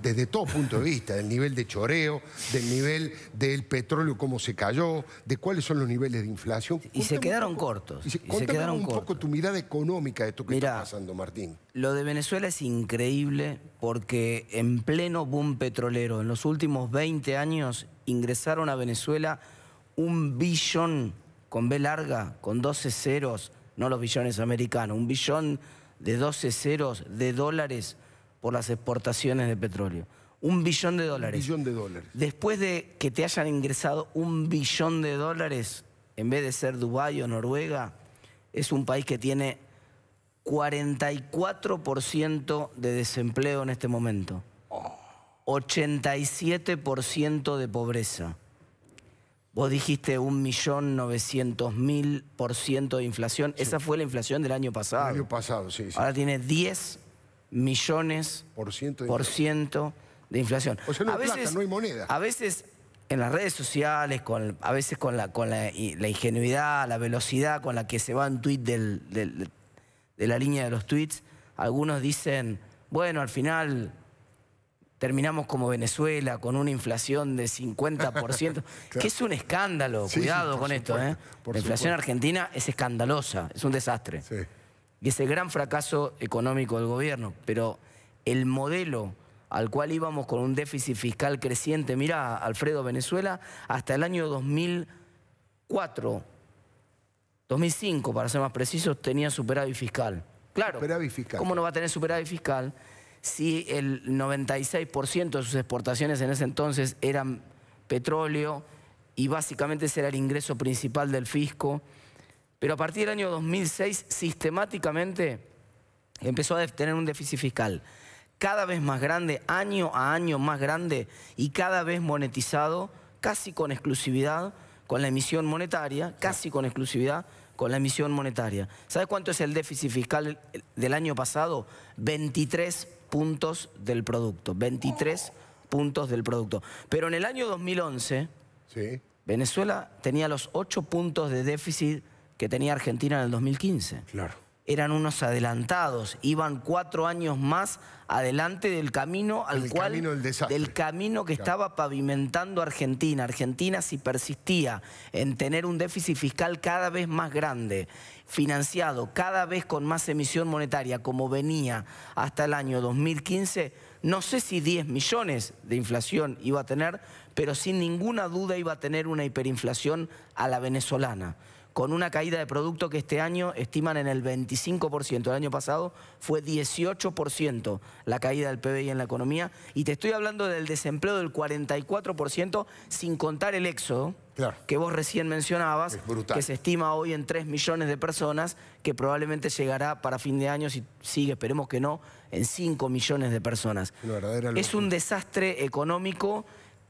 desde todo punto de vista, del nivel de choreo, del nivel del petróleo, cómo se cayó, de cuáles son los niveles de inflación. Y se quedaron cortos. Y se, un poco tu mirada económica de esto que está pasando, Martín. Lo de Venezuela es increíble porque en pleno boom petrolero, en los últimos 20 años, ingresaron a Venezuela un billón, con B larga, con 12 ceros, no los billones americanos, un billón de 12 ceros de dólares por las exportaciones de petróleo. Un billón de dólares. Un billón de dólares. Después de que te hayan ingresado un billón de dólares, en vez de ser Dubái o Noruega, es un país que tiene 44% de desempleo en este momento. 87% de pobreza. Vos dijiste 1.900.000% de inflación. Esa fue la inflación del año pasado. año pasado, sí, Ahora tiene 10 millones por ciento de, inflación. O sea, no hay a veces, plata, no hay moneda. A veces en las redes sociales, con, a veces con, la, con la, ingenuidad, la velocidad con la que se va un tweet de la línea de los tweets, algunos dicen, bueno, al final terminamos como Venezuela, con una inflación de 50%, ciento que es un escándalo, cuidado con esto. ¿eh? La inflación argentina es escandalosa, es un desastre. Sí y ese gran fracaso económico del gobierno. Pero el modelo al cual íbamos con un déficit fiscal creciente, mira, Alfredo, Venezuela, hasta el año 2004, 2005, para ser más precisos, tenía superávit fiscal. Claro. ¿Cómo no va a tener superávit fiscal si el 96% de sus exportaciones en ese entonces eran petróleo y básicamente ese era el ingreso principal del fisco? Pero a partir del año 2006 sistemáticamente empezó a tener un déficit fiscal cada vez más grande, año a año más grande y cada vez monetizado, casi con exclusividad con la emisión monetaria, casi con exclusividad con la emisión monetaria. ¿Sabes cuánto es el déficit fiscal del año pasado? 23 puntos del producto, 23 puntos del producto. Pero en el año 2011, Venezuela tenía los 8 puntos de déficit que tenía Argentina en el 2015. Claro. Eran unos adelantados, iban cuatro años más adelante del camino al cual. del, camino que estaba pavimentando Argentina. Argentina, si persistía en tener un déficit fiscal cada vez más grande, financiado cada vez con más emisión monetaria, como venía hasta el año 2015, no sé si 10 millones de inflación iba a tener, pero sin ninguna duda iba a tener una hiperinflación a la venezolana con una caída de producto que este año estiman en el 25%. El año pasado fue 18% la caída del PBI en la economía. Y te estoy hablando del desempleo del 44%, sin contar el éxodo. que vos recién mencionabas, que se estima hoy en 3 millones de personas, que probablemente llegará para fin de año, si sigue, esperemos que no, en 5 millones de personas. Es un desastre económico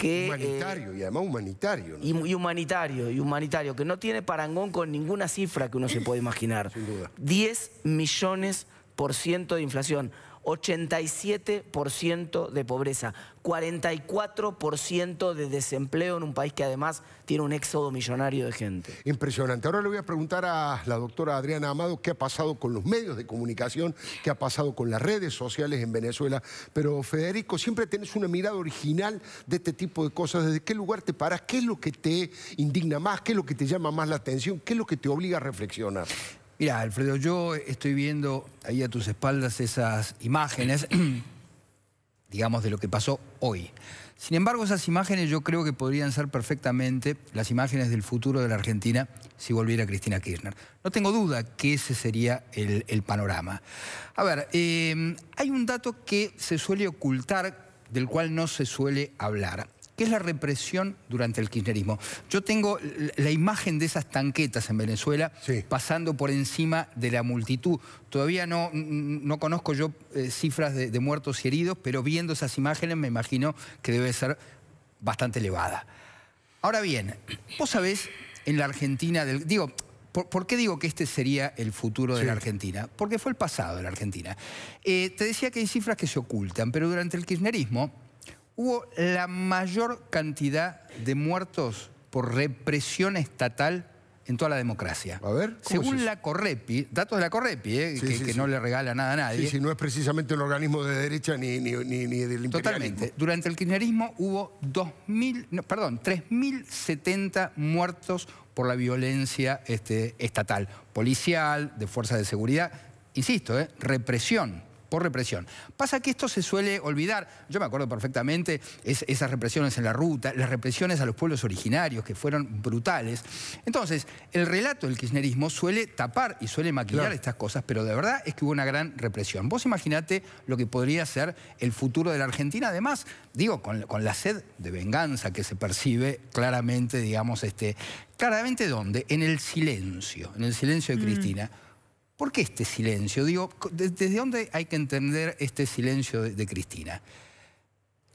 eh, humanitario, y además humanitario. ¿no? Y, humanitario, y humanitario, que no tiene parangón con ninguna cifra que uno se puede imaginar. Sin duda. 10 millones por ciento de inflación. 87% de pobreza, 44% de desempleo en un país que además tiene un éxodo millonario de gente. Impresionante. Ahora le voy a preguntar a la doctora Adriana Amado qué ha pasado con los medios de comunicación, qué ha pasado con las redes sociales en Venezuela. Pero Federico, siempre tienes una mirada original de este tipo de cosas. ¿Desde qué lugar te paras? ¿Qué es lo que te indigna más? ¿Qué es lo que te llama más la atención? ¿Qué es lo que te obliga a reflexionar? Mira, Alfredo, yo estoy viendo ahí a tus espaldas esas imágenes, digamos, de lo que pasó hoy. Sin embargo, esas imágenes yo creo que podrían ser perfectamente las imágenes del futuro de la Argentina si volviera Cristina Kirchner. No tengo duda que ese sería el, panorama. A ver, eh, hay un dato que se suele ocultar, del cual no se suele hablar que es la represión durante el kirchnerismo. Yo tengo la imagen de esas tanquetas en Venezuela pasando por encima de la multitud. Todavía no, conozco yo eh, cifras de, muertos y heridos, pero viendo esas imágenes me imagino que debe ser bastante elevada. Ahora bien, vos sabés, en la Argentina, del, digo, ¿por, qué digo que este sería el futuro de la Argentina? Porque fue el pasado de la Argentina. Eh, te decía que hay cifras que se ocultan, pero durante el kirchnerismo hubo la mayor cantidad de muertos por represión estatal en toda la democracia. A ver. Según la Correpi, datos de la Correpi, eh, que, no le regala nada a nadie. Sí, sí, no es precisamente un organismo de derecha ni, ni, ni, del Totalmente. Durante el kirchnerismo hubo 2.000, perdón, 3.070 muertos por la violencia este, estatal, policial, de fuerzas de seguridad. Insisto, eh, represión por represión. Pasa que esto se suele olvidar. Yo me acuerdo perfectamente esas represiones en la ruta, las represiones a los pueblos originarios que fueron brutales. Entonces, el relato del kirchnerismo suele tapar y suele maquillar estas cosas, pero de verdad es que hubo una gran represión. Vos imaginate lo que podría ser el futuro de la Argentina, además, digo, con, la sed de venganza que se percibe claramente, digamos, este, claramente dónde? En el silencio, en el silencio de mm. Cristina. ¿Por qué este silencio? Digo, ¿desde dónde hay que entender este silencio de, Cristina?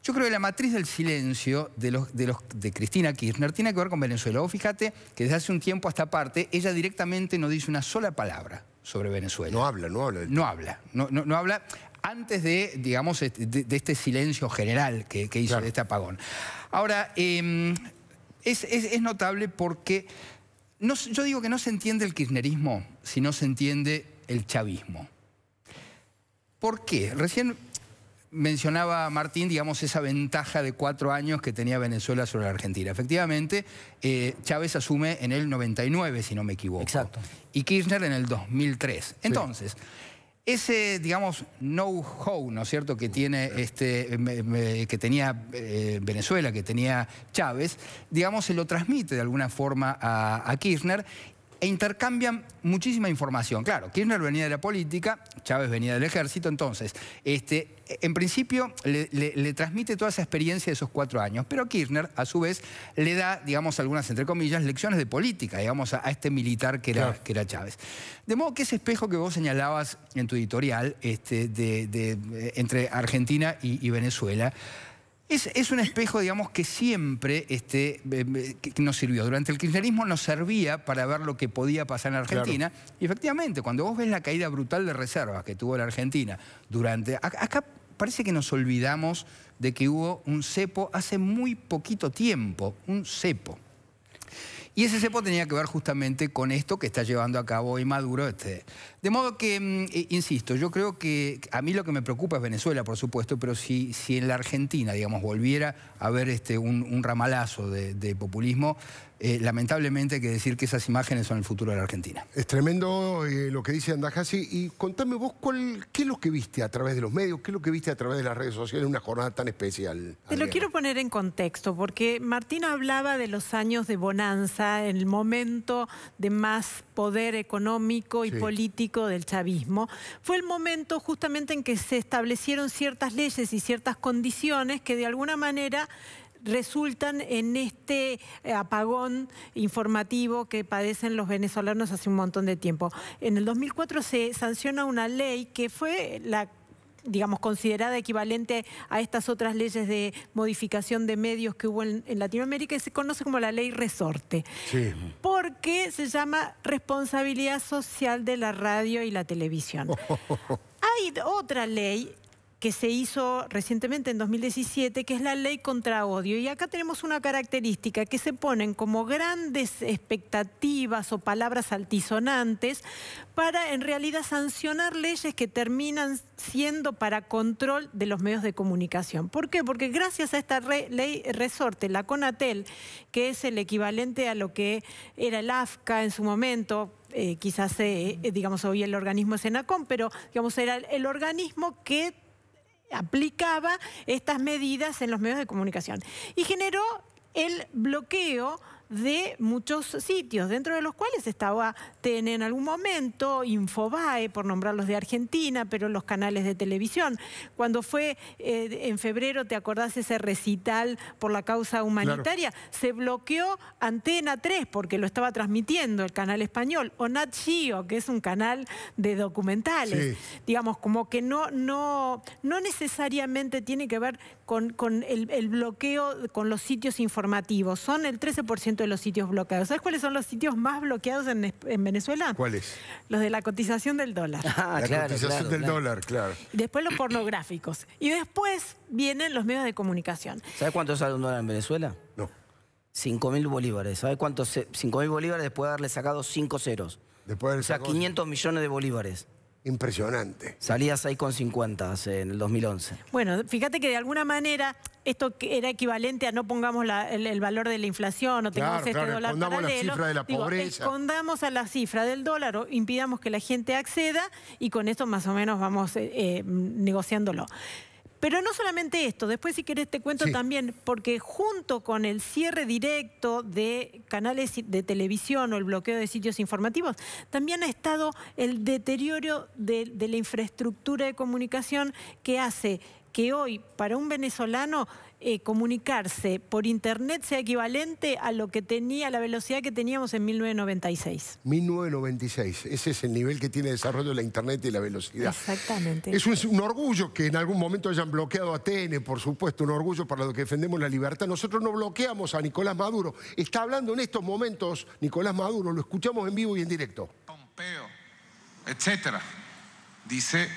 Yo creo que la matriz del silencio de, los, de, Cristina Kirchner tiene que ver con Venezuela. fíjate que desde hace un tiempo hasta esta parte, ella directamente no dice una sola palabra sobre Venezuela. No habla, no habla. No habla, no, habla antes de, digamos, este, de, este silencio general que, hizo de este apagón. Ahora, em, es notable porque no, yo digo que no se entiende el kirchnerismo si no se entiende el chavismo. ¿Por qué? Recién mencionaba Martín, digamos, esa ventaja de cuatro años que tenía Venezuela sobre la Argentina. Efectivamente, eh, Chávez asume en el 99, si no me equivoco. Exacto. Y Kirchner en el 2003. Entonces, ese, digamos, know-how, ¿no es cierto?, que, tiene este, que tenía eh, Venezuela, que tenía Chávez, digamos, se lo transmite de alguna forma a Kirchner e intercambian muchísima información. Claro, Kirchner venía de la política, Chávez venía del ejército, entonces, este, en principio le, transmite toda esa experiencia de esos cuatro años, pero Kirchner, a su vez, le da, digamos, algunas, entre comillas, lecciones de política, digamos, a, este militar que era, que era Chávez. De modo que ese espejo que vos señalabas en tu editorial este, de, entre Argentina y Venezuela, es, un espejo, digamos, que siempre este, nos sirvió. Durante el kirchnerismo nos servía para ver lo que podía pasar en Argentina. Y efectivamente, cuando vos ves la caída brutal de reservas que tuvo la Argentina durante... Acá parece que nos olvidamos de que hubo un cepo hace muy poquito tiempo, un cepo. Y ese cepo tenía que ver justamente con esto que está llevando a cabo hoy Maduro. Este. De modo que, mm, eh, insisto, yo creo que a mí lo que me preocupa es Venezuela, por supuesto, pero si, en la Argentina, digamos, volviera a haber este, un, ramalazo de populismo, eh, lamentablemente hay que decir que esas imágenes son el futuro de la Argentina. Es tremendo eh, lo que dice Andajasi. Y contame vos, ¿qué es lo que viste a través de los medios? ¿Qué es lo que viste a través de las redes sociales en una jornada tan especial? Te lo quiero poner en contexto, porque Martino hablaba de los años de bonanza, el momento de más poder económico y político del chavismo. Fue el momento justamente en que se establecieron ciertas leyes y ciertas condiciones que de alguna manera resultan en este eh, apagón informativo que padecen los venezolanos hace un montón de tiempo. En el 2004 se sanciona una ley que fue la digamos, considerada equivalente a estas otras leyes de modificación de medios que hubo en, Latinoamérica, y se conoce como la ley resorte, porque se llama responsabilidad social de la radio y la televisión. Hay otra ley que se hizo recientemente en 2017, que es la ley contra odio. Y acá tenemos una característica que se ponen como grandes expectativas o palabras altisonantes para en realidad sancionar leyes que terminan siendo para control de los medios de comunicación. ¿Por qué? Porque gracias a esta ley resorte, la CONATEL, que es el equivalente a lo que era el AFCA en su momento, eh, quizás, eh, eh, digamos, hoy el organismo es ENACOM, pero digamos, era el organismo que aplicaba estas medidas en los medios de comunicación. Y generó el bloqueo de muchos sitios, dentro de los cuales estaba TN en algún momento, Infobae, por nombrarlos de Argentina, pero los canales de televisión. Cuando fue eh, en febrero, ¿te acordás ese recital por la causa humanitaria? Se bloqueó Antena 3 porque lo estaba transmitiendo el canal español, o Nat que es un canal de documentales. Digamos, como que no, no, no necesariamente tiene que ver con, el, el bloqueo con los sitios informativos. Son el 13% de los sitios bloqueados. ¿Sabes cuáles son los sitios más bloqueados en, Venezuela? ¿Cuáles? Los de la cotización del dólar. Ah, la cotización del dólar, claro. Después los pornográficos. Y después vienen los medios de comunicación. ¿Sabes cuánto sale un dólar en Venezuela? No. 5 mil bolívares. ¿Sabes cuántos? 5 mil bolívares después de haberle sacado 5 ceros. Después o sea, 500 millones de bolívares. Impresionante. Salías Salía 6,50 en el 2011. Bueno, fíjate que de alguna manera esto era equivalente a no pongamos el, valor de la inflación, o tengamos claro, este claro, dólar paralelo. la cifra de la pobreza. Escondamos a la cifra del dólar o impidamos que la gente acceda y con esto más o menos vamos eh, eh, negociándolo. Pero no solamente esto, después si querés te cuento también, porque junto con el cierre directo de canales de televisión o el bloqueo de sitios informativos, también ha estado el deterioro de la infraestructura de comunicación que hace que hoy para un venezolano eh, comunicarse por Internet sea equivalente a lo que tenía, la velocidad que teníamos en 1996. 1996, ese es el nivel que tiene desarrollo la Internet y la velocidad. Exactamente. Es un, orgullo que en algún momento hayan bloqueado a TN, por supuesto, un orgullo para los que defendemos la libertad. Nosotros no bloqueamos a Nicolás Maduro. Está hablando en estos momentos Nicolás Maduro, lo escuchamos en vivo y en directo. Pompeo, etcétera, dice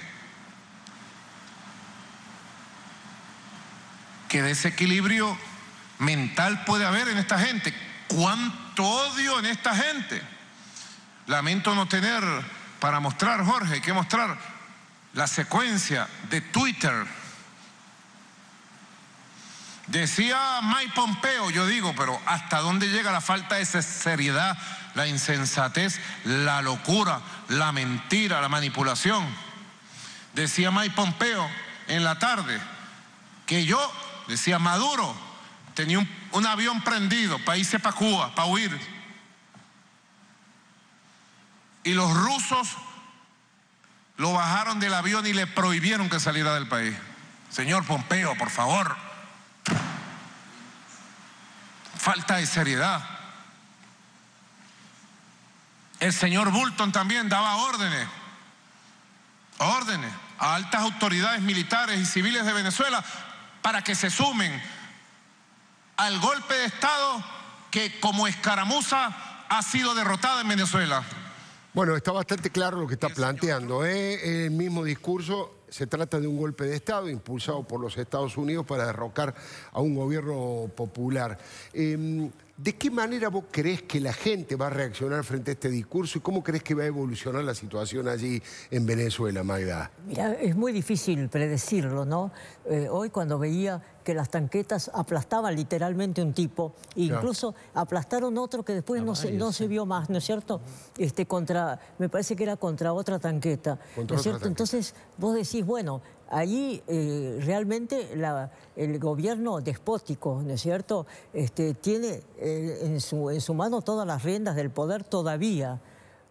qué desequilibrio mental puede haber en esta gente, cuánto odio en esta gente. Lamento no tener para mostrar, Jorge, hay que mostrar la secuencia de Twitter. Decía Mike Pompeo, yo digo, pero ¿hasta dónde llega la falta de seriedad, la insensatez, la locura, la mentira, la manipulación? Decía Mike Pompeo en la tarde que yo Decía Maduro, tenía un, avión prendido para irse para Cuba, para huir. Y los rusos lo bajaron del avión y le prohibieron que saliera del país. Señor Pompeo, por favor. Falta de seriedad. El señor Bulton también daba órdenes, órdenes a altas autoridades militares y civiles de Venezuela para que se sumen al golpe de Estado que como escaramuza ha sido derrotada en Venezuela. Bueno, está bastante claro lo que está planteando. Es ¿eh? el mismo discurso. Se trata de un golpe de Estado impulsado por los Estados Unidos para derrocar a un gobierno popular. Em, ¿De qué manera vos crees que la gente va a reaccionar frente a este discurso y cómo crees que va a evolucionar la situación allí en Venezuela, Magda? Mira, es muy difícil predecirlo, ¿no? Eh, hoy cuando veía que las tanquetas aplastaban literalmente un tipo, incluso aplastaron otro que después no, se, vio más, ¿no es cierto? Este, contra, me parece que era contra otra tanqueta, ¿no es cierto? Entonces vos decís, bueno, Ahí eh, realmente el gobierno despótico, ¿no es cierto?, este, tiene eh, en, su, mano todas las riendas del poder todavía.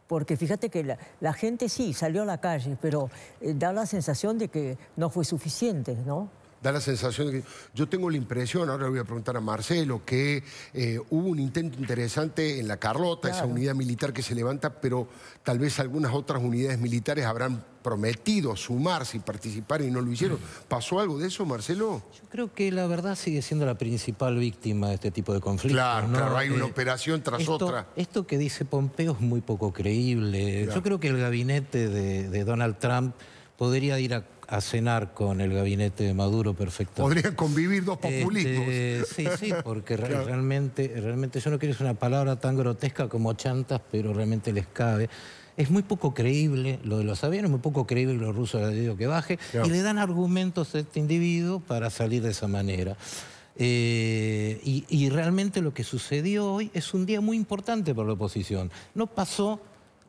Porque fíjate que la, gente sí salió a la calle, pero eh, da la sensación de que no fue suficiente, ¿no? da la sensación de que yo tengo la impresión, ahora le voy a preguntar a Marcelo, que eh, hubo un intento interesante en la Carlota, esa unidad militar que se levanta, pero tal vez algunas otras unidades militares habrán prometido sumarse y participar y no lo hicieron. ¿Pasó algo de eso, Marcelo? Yo creo que la verdad sigue siendo la principal víctima de este tipo de conflictos. Claro, hay una eh, operación tras otra. Esto que dice Pompeo es muy poco creíble. Yo creo que el gabinete de, de Donald Trump podría ir a a cenar con el gabinete de Maduro perfecto. Podrían convivir dos este, populismos. sí, sí, porque realmente, realmente yo no quiero decir una palabra tan grotesca como chantas, pero realmente les cabe. Es muy poco creíble lo de los aviones, muy poco creíble los rusos hayan que baje, y le dan argumentos a este individuo para salir de esa manera. Eh, y, y realmente lo que sucedió hoy es un día muy importante para la oposición. No pasó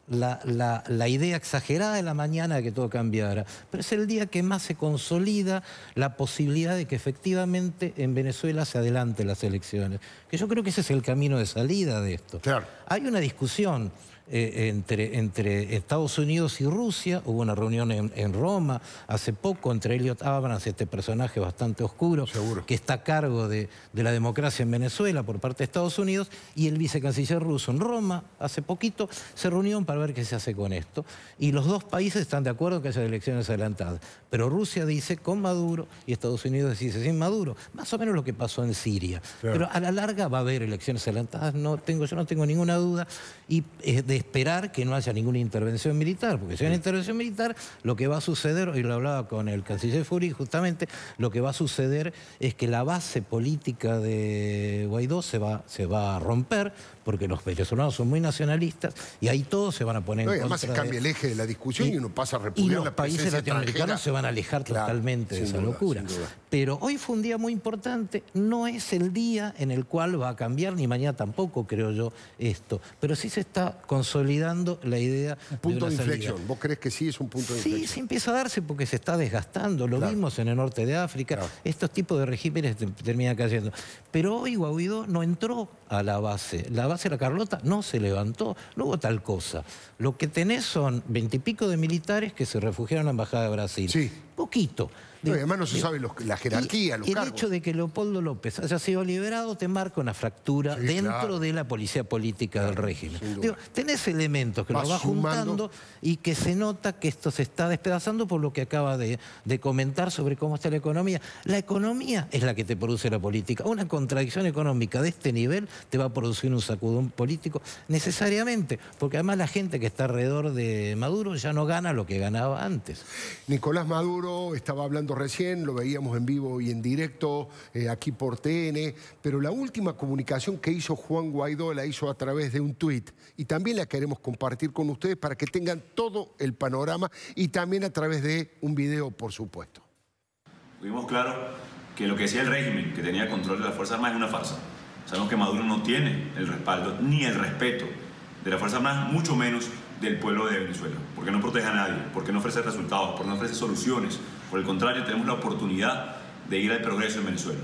la, la, idea exagerada de la mañana de que todo cambiara, pero es el día que más se consolida la posibilidad de que efectivamente en Venezuela se adelante las elecciones. Que yo creo que ese es el camino de salida de esto. Claro. Hay una discusión. Eh, entre, Estados Unidos y Rusia. Hubo una reunión en, Roma hace poco entre Elliot Abrams, este personaje bastante oscuro, que está a cargo de, la democracia en Venezuela por parte de Estados Unidos, y el vicecanciller ruso en Roma hace poquito se reunieron para ver qué se hace con esto. Y los dos países están de acuerdo que haya elecciones adelantadas. Pero Rusia dice con Maduro y Estados Unidos dice sin Maduro. Más o menos lo que pasó en Siria. Pero a la larga va a haber elecciones adelantadas, no tengo, yo no tengo ninguna duda. Y eh, de esperar que no haya ninguna intervención militar, porque si hay una intervención militar, lo que va a suceder, hoy lo hablaba con el canciller Fury, justamente, lo que va a suceder es que la base política de Guaidó se va, se va a romper, porque los venezolanos son muy nacionalistas y ahí todos se van a poner en además se cambia el eje de la discusión y, uno pasa a repudiar y los países latinoamericanos se van a alejar totalmente de esa locura. Pero hoy fue un día muy importante, no es el día en el cual va a cambiar, ni mañana tampoco creo yo esto, pero sí se está consolidando la idea punto de, una inflexión. ¿Vos crees que sí es un punto de inflexión? Sí, se empieza a darse porque se está desgastando, lo vimos en el norte de África, estos tipos de regímenes terminan cayendo. Pero hoy Guaidó no entró a la base. La base de la Carlota no se levantó, no hubo tal cosa. Lo que tenés son veintipico de militares que se refugiaron en la Embajada de Brasil. Poquito además no se sabe la jerarquía, y, El hecho de que Leopoldo López haya sido liberado te marca una fractura dentro de la policía política del régimen. tenés elementos que lo va juntando y que se nota que esto se está despedazando por lo que acaba de, de comentar sobre cómo está la economía. La economía es la que te produce la política. Una contradicción económica de este nivel te va a producir un sacudón político necesariamente, porque además la gente que está alrededor de Maduro ya no gana lo que ganaba antes. Nicolás Maduro estaba hablando recién, lo veíamos en vivo y en directo eh, aquí por TN, pero la última comunicación que hizo Juan Guaidó la hizo a través de un tuit y también la queremos compartir con ustedes para que tengan todo el panorama y también a través de un video, por supuesto. Tuvimos claro que lo que decía el régimen, que tenía control de las Fuerzas Armadas, es una farsa. Sabemos que Maduro no tiene el respaldo ni el respeto de las Fuerzas Armadas, mucho menos del pueblo de Venezuela, porque no protege a nadie, porque no ofrece resultados, porque no ofrece soluciones por el contrario, tenemos la oportunidad de ir al progreso en Venezuela.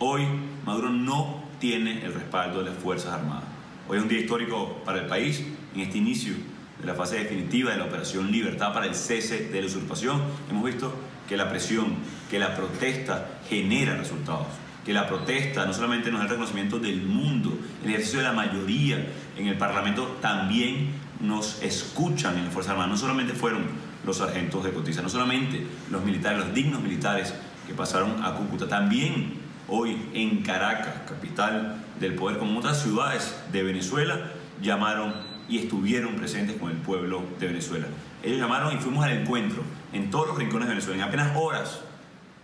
Hoy Maduro no tiene el respaldo de las Fuerzas Armadas. Hoy es un día histórico para el país en este inicio de la fase definitiva de la Operación Libertad para el cese de la usurpación. Hemos visto que la presión, que la protesta genera resultados, que la protesta no solamente nos da el reconocimiento del mundo, el ejercicio de la mayoría en el Parlamento también nos escuchan en las Fuerzas Armadas. No solamente fueron los sargentos de cotiza, no solamente los militares, los dignos militares que pasaron a Cúcuta, también hoy en Caracas, capital del poder, como otras ciudades de Venezuela, llamaron y estuvieron presentes con el pueblo de Venezuela. Ellos llamaron y fuimos al encuentro en todos los rincones de Venezuela. En apenas horas,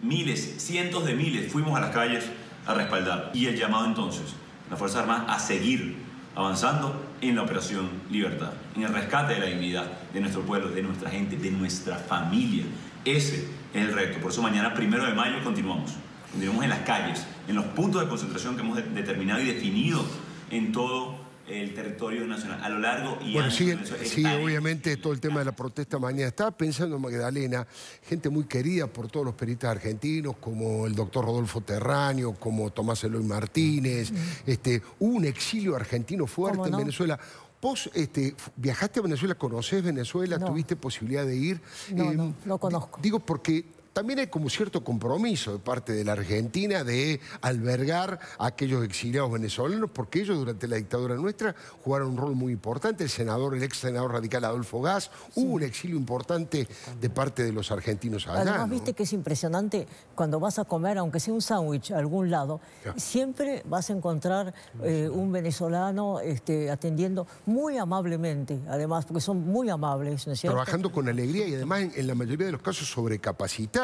miles, cientos de miles fuimos a las calles a respaldar. Y el llamado entonces, las Fuerzas Armadas, a seguir avanzando en la Operación Libertad, en el rescate de la dignidad de nuestro pueblo, de nuestra gente, de nuestra familia. Ese es el reto. Por eso mañana, primero de mayo, continuamos. Continuamos en las calles, en los puntos de concentración que hemos determinado y definido en todo el territorio nacional, a lo largo y Bueno, sigue, sí, obviamente todo el tema de la protesta mañana. Estaba pensando en Magdalena, gente muy querida por todos los peritos argentinos, como el doctor Rodolfo Terráneo, como Tomás Eloy Martínez. Mm. Este, hubo un exilio argentino fuerte en Venezuela. ¿Vos este, viajaste a Venezuela? ¿Conocés Venezuela? ¿Tuviste posibilidad de ir? No, no, eh, no conozco. Digo porque también hay como cierto compromiso de parte de la Argentina de albergar a aquellos exiliados venezolanos, porque ellos durante la dictadura nuestra jugaron un rol muy importante. El senador, el ex senador radical Adolfo Gas, hubo un exilio importante de parte de los argentinos Además, viste que es impresionante cuando vas a comer, aunque sea un sándwich a algún lado, siempre vas a encontrar eh, un venezolano este, atendiendo muy amablemente, además, porque son muy amables. ¿no es cierto? Trabajando con alegría y además en, la mayoría de los casos sobrecapacitados.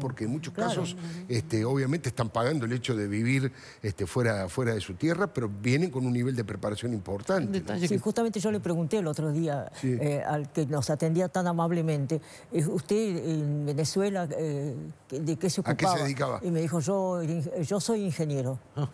Porque en muchos casos, este, obviamente, están pagando el hecho de vivir este, fuera, de su tierra, pero vienen con un nivel de preparación importante. justamente yo le pregunté el otro día eh, al que nos atendía tan amablemente, eh, ¿usted en Venezuela eh, de qué se ocupaba? ¿A qué se dedicaba? Y me dijo, yo, yo soy ingeniero. Ah,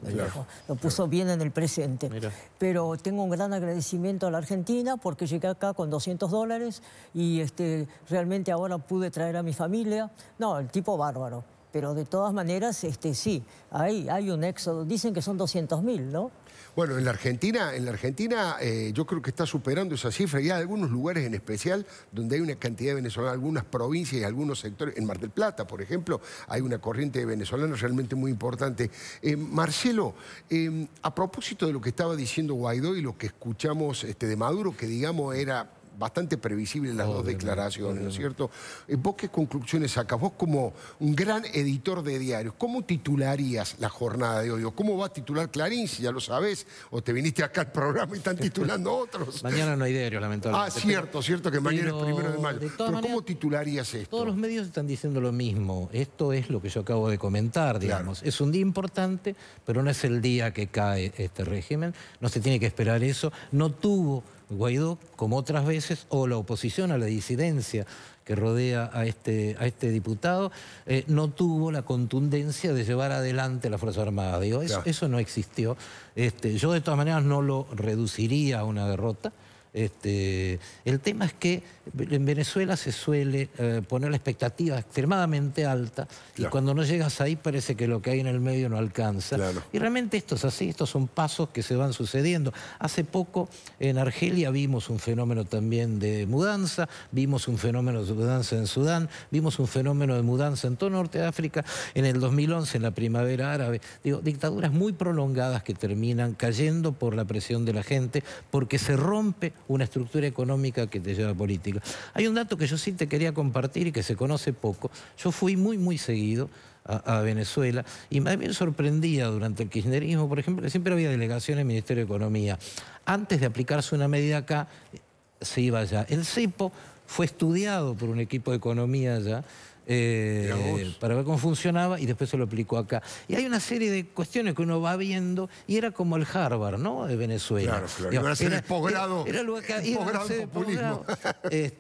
Lo puso bien en el presente. Pero tengo un gran agradecimiento a la Argentina porque llegué acá con 200 dólares y este, realmente ahora pude traer a mi familia. No, el tipo bárbaro. Pero de todas maneras, este, sí, hay, hay un éxodo. Dicen que son 200.000, ¿no? Bueno, en la Argentina, en Argentina eh, yo creo que está superando esa cifra y hay algunos lugares en especial donde hay una cantidad de venezolanos, algunas provincias y algunos sectores. En Mar del Plata, por ejemplo, hay una corriente de venezolanos realmente muy importante. Eh, Marcelo, eh, a propósito de lo que estaba diciendo Guaidó y lo que escuchamos este, de Maduro, que digamos era bastante previsibles las oh, dos declaraciones, ¿no es cierto? Eh, ¿Vos qué conclusiones sacas? Vos como un gran editor de diarios, ¿cómo titularías la jornada de hoy? cómo va a titular Clarín, si ya lo sabés? ¿O te viniste acá al programa y están titulando otros? mañana no hay diario, lamentablemente. Ah, cierto, cierto que mañana es primero de mayo. pero ¿cómo titularías esto? Todos los medios están diciendo lo mismo. Esto es lo que yo acabo de comentar, digamos. Es un día importante, pero no es el día que cae este régimen. No se tiene que esperar eso. No tuvo Guaidó, como otras veces, o la oposición a la disidencia que rodea a este, a este diputado, eh, no tuvo la contundencia de llevar adelante la Fuerza Armada. Digo, eso, eso no existió. Este, yo de todas maneras no lo reduciría a una derrota. Este, el tema es que en Venezuela se suele eh, poner la expectativa extremadamente alta y cuando no llegas ahí parece que lo que hay en el medio no alcanza. Y realmente esto es así, estos son pasos que se van sucediendo. Hace poco en Argelia vimos un fenómeno también de mudanza, vimos un fenómeno de mudanza en Sudán, vimos un fenómeno de mudanza en todo Norte de África, en el 2011, en la primavera árabe. Digo, dictaduras muy prolongadas que terminan cayendo por la presión de la gente porque se rompe una estructura económica que te lleva a política. Hay un dato que yo sí te quería compartir y que se conoce poco. Yo fui muy, muy seguido a, Venezuela. Y me sorprendía durante el kirchnerismo, por ejemplo, que siempre había delegaciones del Ministerio de Economía. Antes de aplicarse una medida acá, se iba allá. El CEPO fue estudiado por un equipo de economía allá eh, para ver cómo funcionaba y después se lo aplicó acá. Y hay una serie de cuestiones que uno va viendo y era como el Harvard, ¿no? De Venezuela. Claro, claro. Este, iban a ser posgrado. Era, lugar que iban a ser posgrado.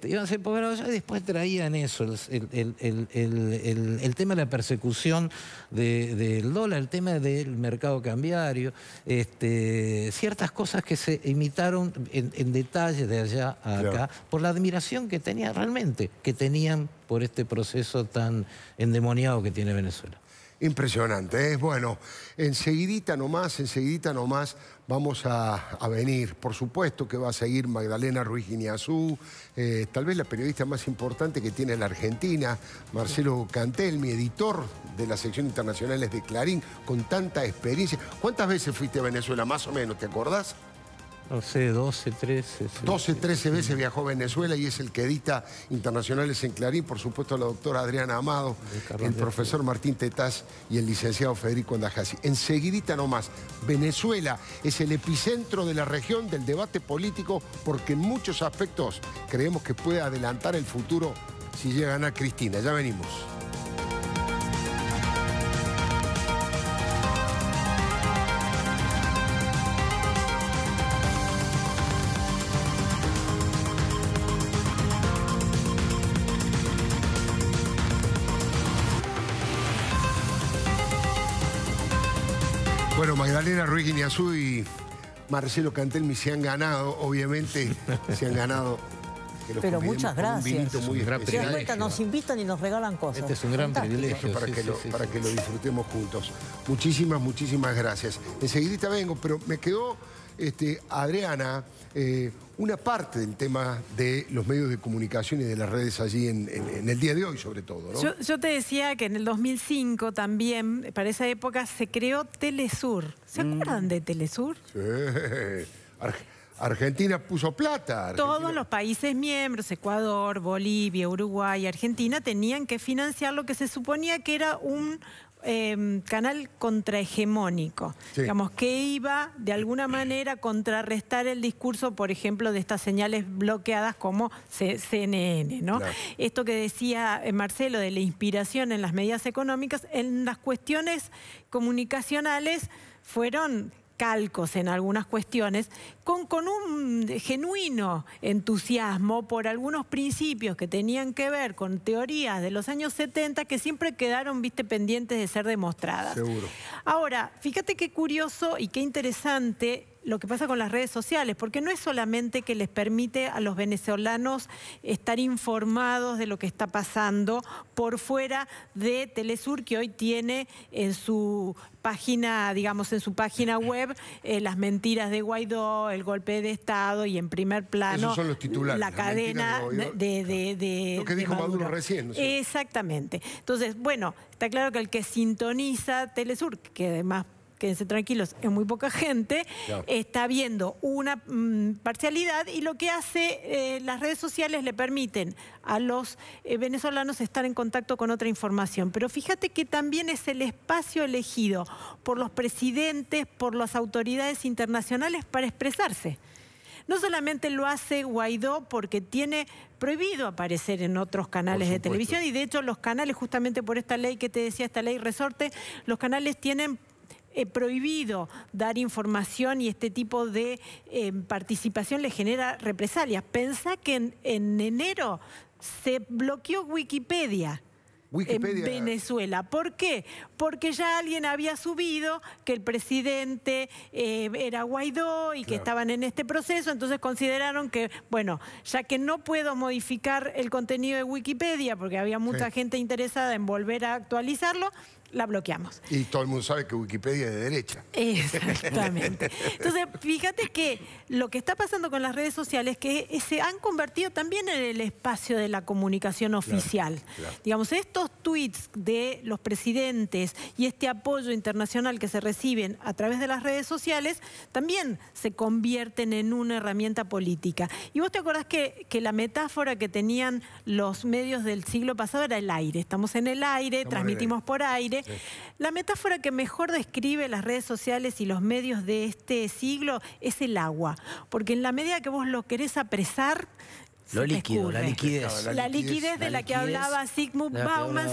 iban a ser y después traían eso, el, tema de la persecución del dólar, el tema del mercado cambiario, este, ciertas cosas que se imitaron en, detalle de allá a acá por la admiración que tenía realmente, que tenían por este proceso tan endemoniado que tiene Venezuela. Impresionante, es ¿eh? bueno. Enseguidita nomás, enseguidita nomás vamos a, venir. Por supuesto que va a seguir Magdalena Ruiz Guineazú, eh, tal vez la periodista más importante que tiene la Argentina, Marcelo Cantel, mi editor de la sección internacionales de Clarín, con tanta experiencia. ¿Cuántas veces fuiste a Venezuela, más o menos, te acordás? No sé, 12, 13. 12, 13 veces viajó Venezuela y es el que edita Internacionales en Clarín. Por supuesto, la doctora Adriana Amado, el profesor Martín Tetaz y el licenciado Federico Andajasi. Enseguidita nomás, Venezuela es el epicentro de la región del debate político porque en muchos aspectos creemos que puede adelantar el futuro si llegan a Cristina. Ya venimos. Bueno, Magdalena Ruiz Guineazú y Marcelo Cantelmi se han ganado, obviamente, se han ganado. Pero muchas gracias. nos invitan y nos regalan cosas. Este es un gran privilegio. Para, que lo, para que lo disfrutemos juntos. Muchísimas, muchísimas gracias. Enseguidita vengo, pero me quedó este, Adriana, eh, una parte del tema de los medios de comunicación y de las redes allí en, el día de hoy, sobre todo. Yo, te decía que en el 2005 también, para esa época, se creó Telesur. ¿Se mm. acuerdan de Telesur? Sí. Argentina puso plata. Todos los países miembros, Ecuador, Bolivia, Uruguay, Argentina, tenían que financiar lo que se suponía que era un, Em, canal contrahegemónico, digamos, que iba de alguna manera a contrarrestar el discurso, por ejemplo, de estas señales bloqueadas como CNN, ¿no? Esto que decía eh, Marcelo de la inspiración en las medidas económicas, en las cuestiones comunicacionales fueron calcos en algunas cuestiones, con, con un genuino entusiasmo por algunos principios que tenían que ver con teorías de los años 70 que siempre quedaron, viste, pendientes de ser demostradas. Seguro. Ahora, fíjate qué curioso y qué interesante lo que pasa con las redes sociales, porque no es solamente que les permite a los venezolanos estar informados de lo que está pasando por fuera de Telesur, que hoy tiene en su página, digamos, en su página web eh, las mentiras de Guaidó, el golpe de Estado y en primer plano la cadena de, Lo que dijo Maduro, recién. Exactamente. Entonces, bueno, está claro que el que sintoniza Telesur, que además quédense tranquilos, es muy poca gente, está viendo una mm, parcialidad y lo que hace eh, las redes sociales le permiten a los eh, venezolanos estar en contacto con otra información. Pero fíjate que también es el espacio elegido por los presidentes, por las autoridades internacionales para expresarse. No solamente lo hace Guaidó porque tiene prohibido aparecer en otros canales de televisión y de hecho los canales, justamente por esta ley que te decía, esta ley resorte, los canales tienen eh, prohibido dar información y este tipo de eh, participación le genera represalias. Pensá que en, enero se bloqueó Wikipedia. en Venezuela. ¿Por qué? Porque ya alguien había subido que el presidente eh, era Guaidó y que estaban en este proceso, entonces consideraron que, bueno, ya que no puedo modificar el contenido de Wikipedia porque había mucha gente interesada en volver a actualizarlo, la bloqueamos. Y todo el mundo sabe que Wikipedia es de derecha. Exactamente. Entonces, fíjate que lo que está pasando con las redes sociales es que se han convertido también en el espacio de la comunicación oficial. Digamos, estos tweets de los presidentes y este apoyo internacional que se reciben a través de las redes sociales también se convierten en una herramienta política. Y vos te acordás que, que la metáfora que tenían los medios del siglo pasado era el aire. Estamos en el aire, transmitimos por aire la metáfora que mejor describe las redes sociales y los medios de este siglo es el agua, porque en la medida que vos lo querés apresar, lo líquido, la liquidez. La liquidez, de la, que hablaba Sigmund Bauman,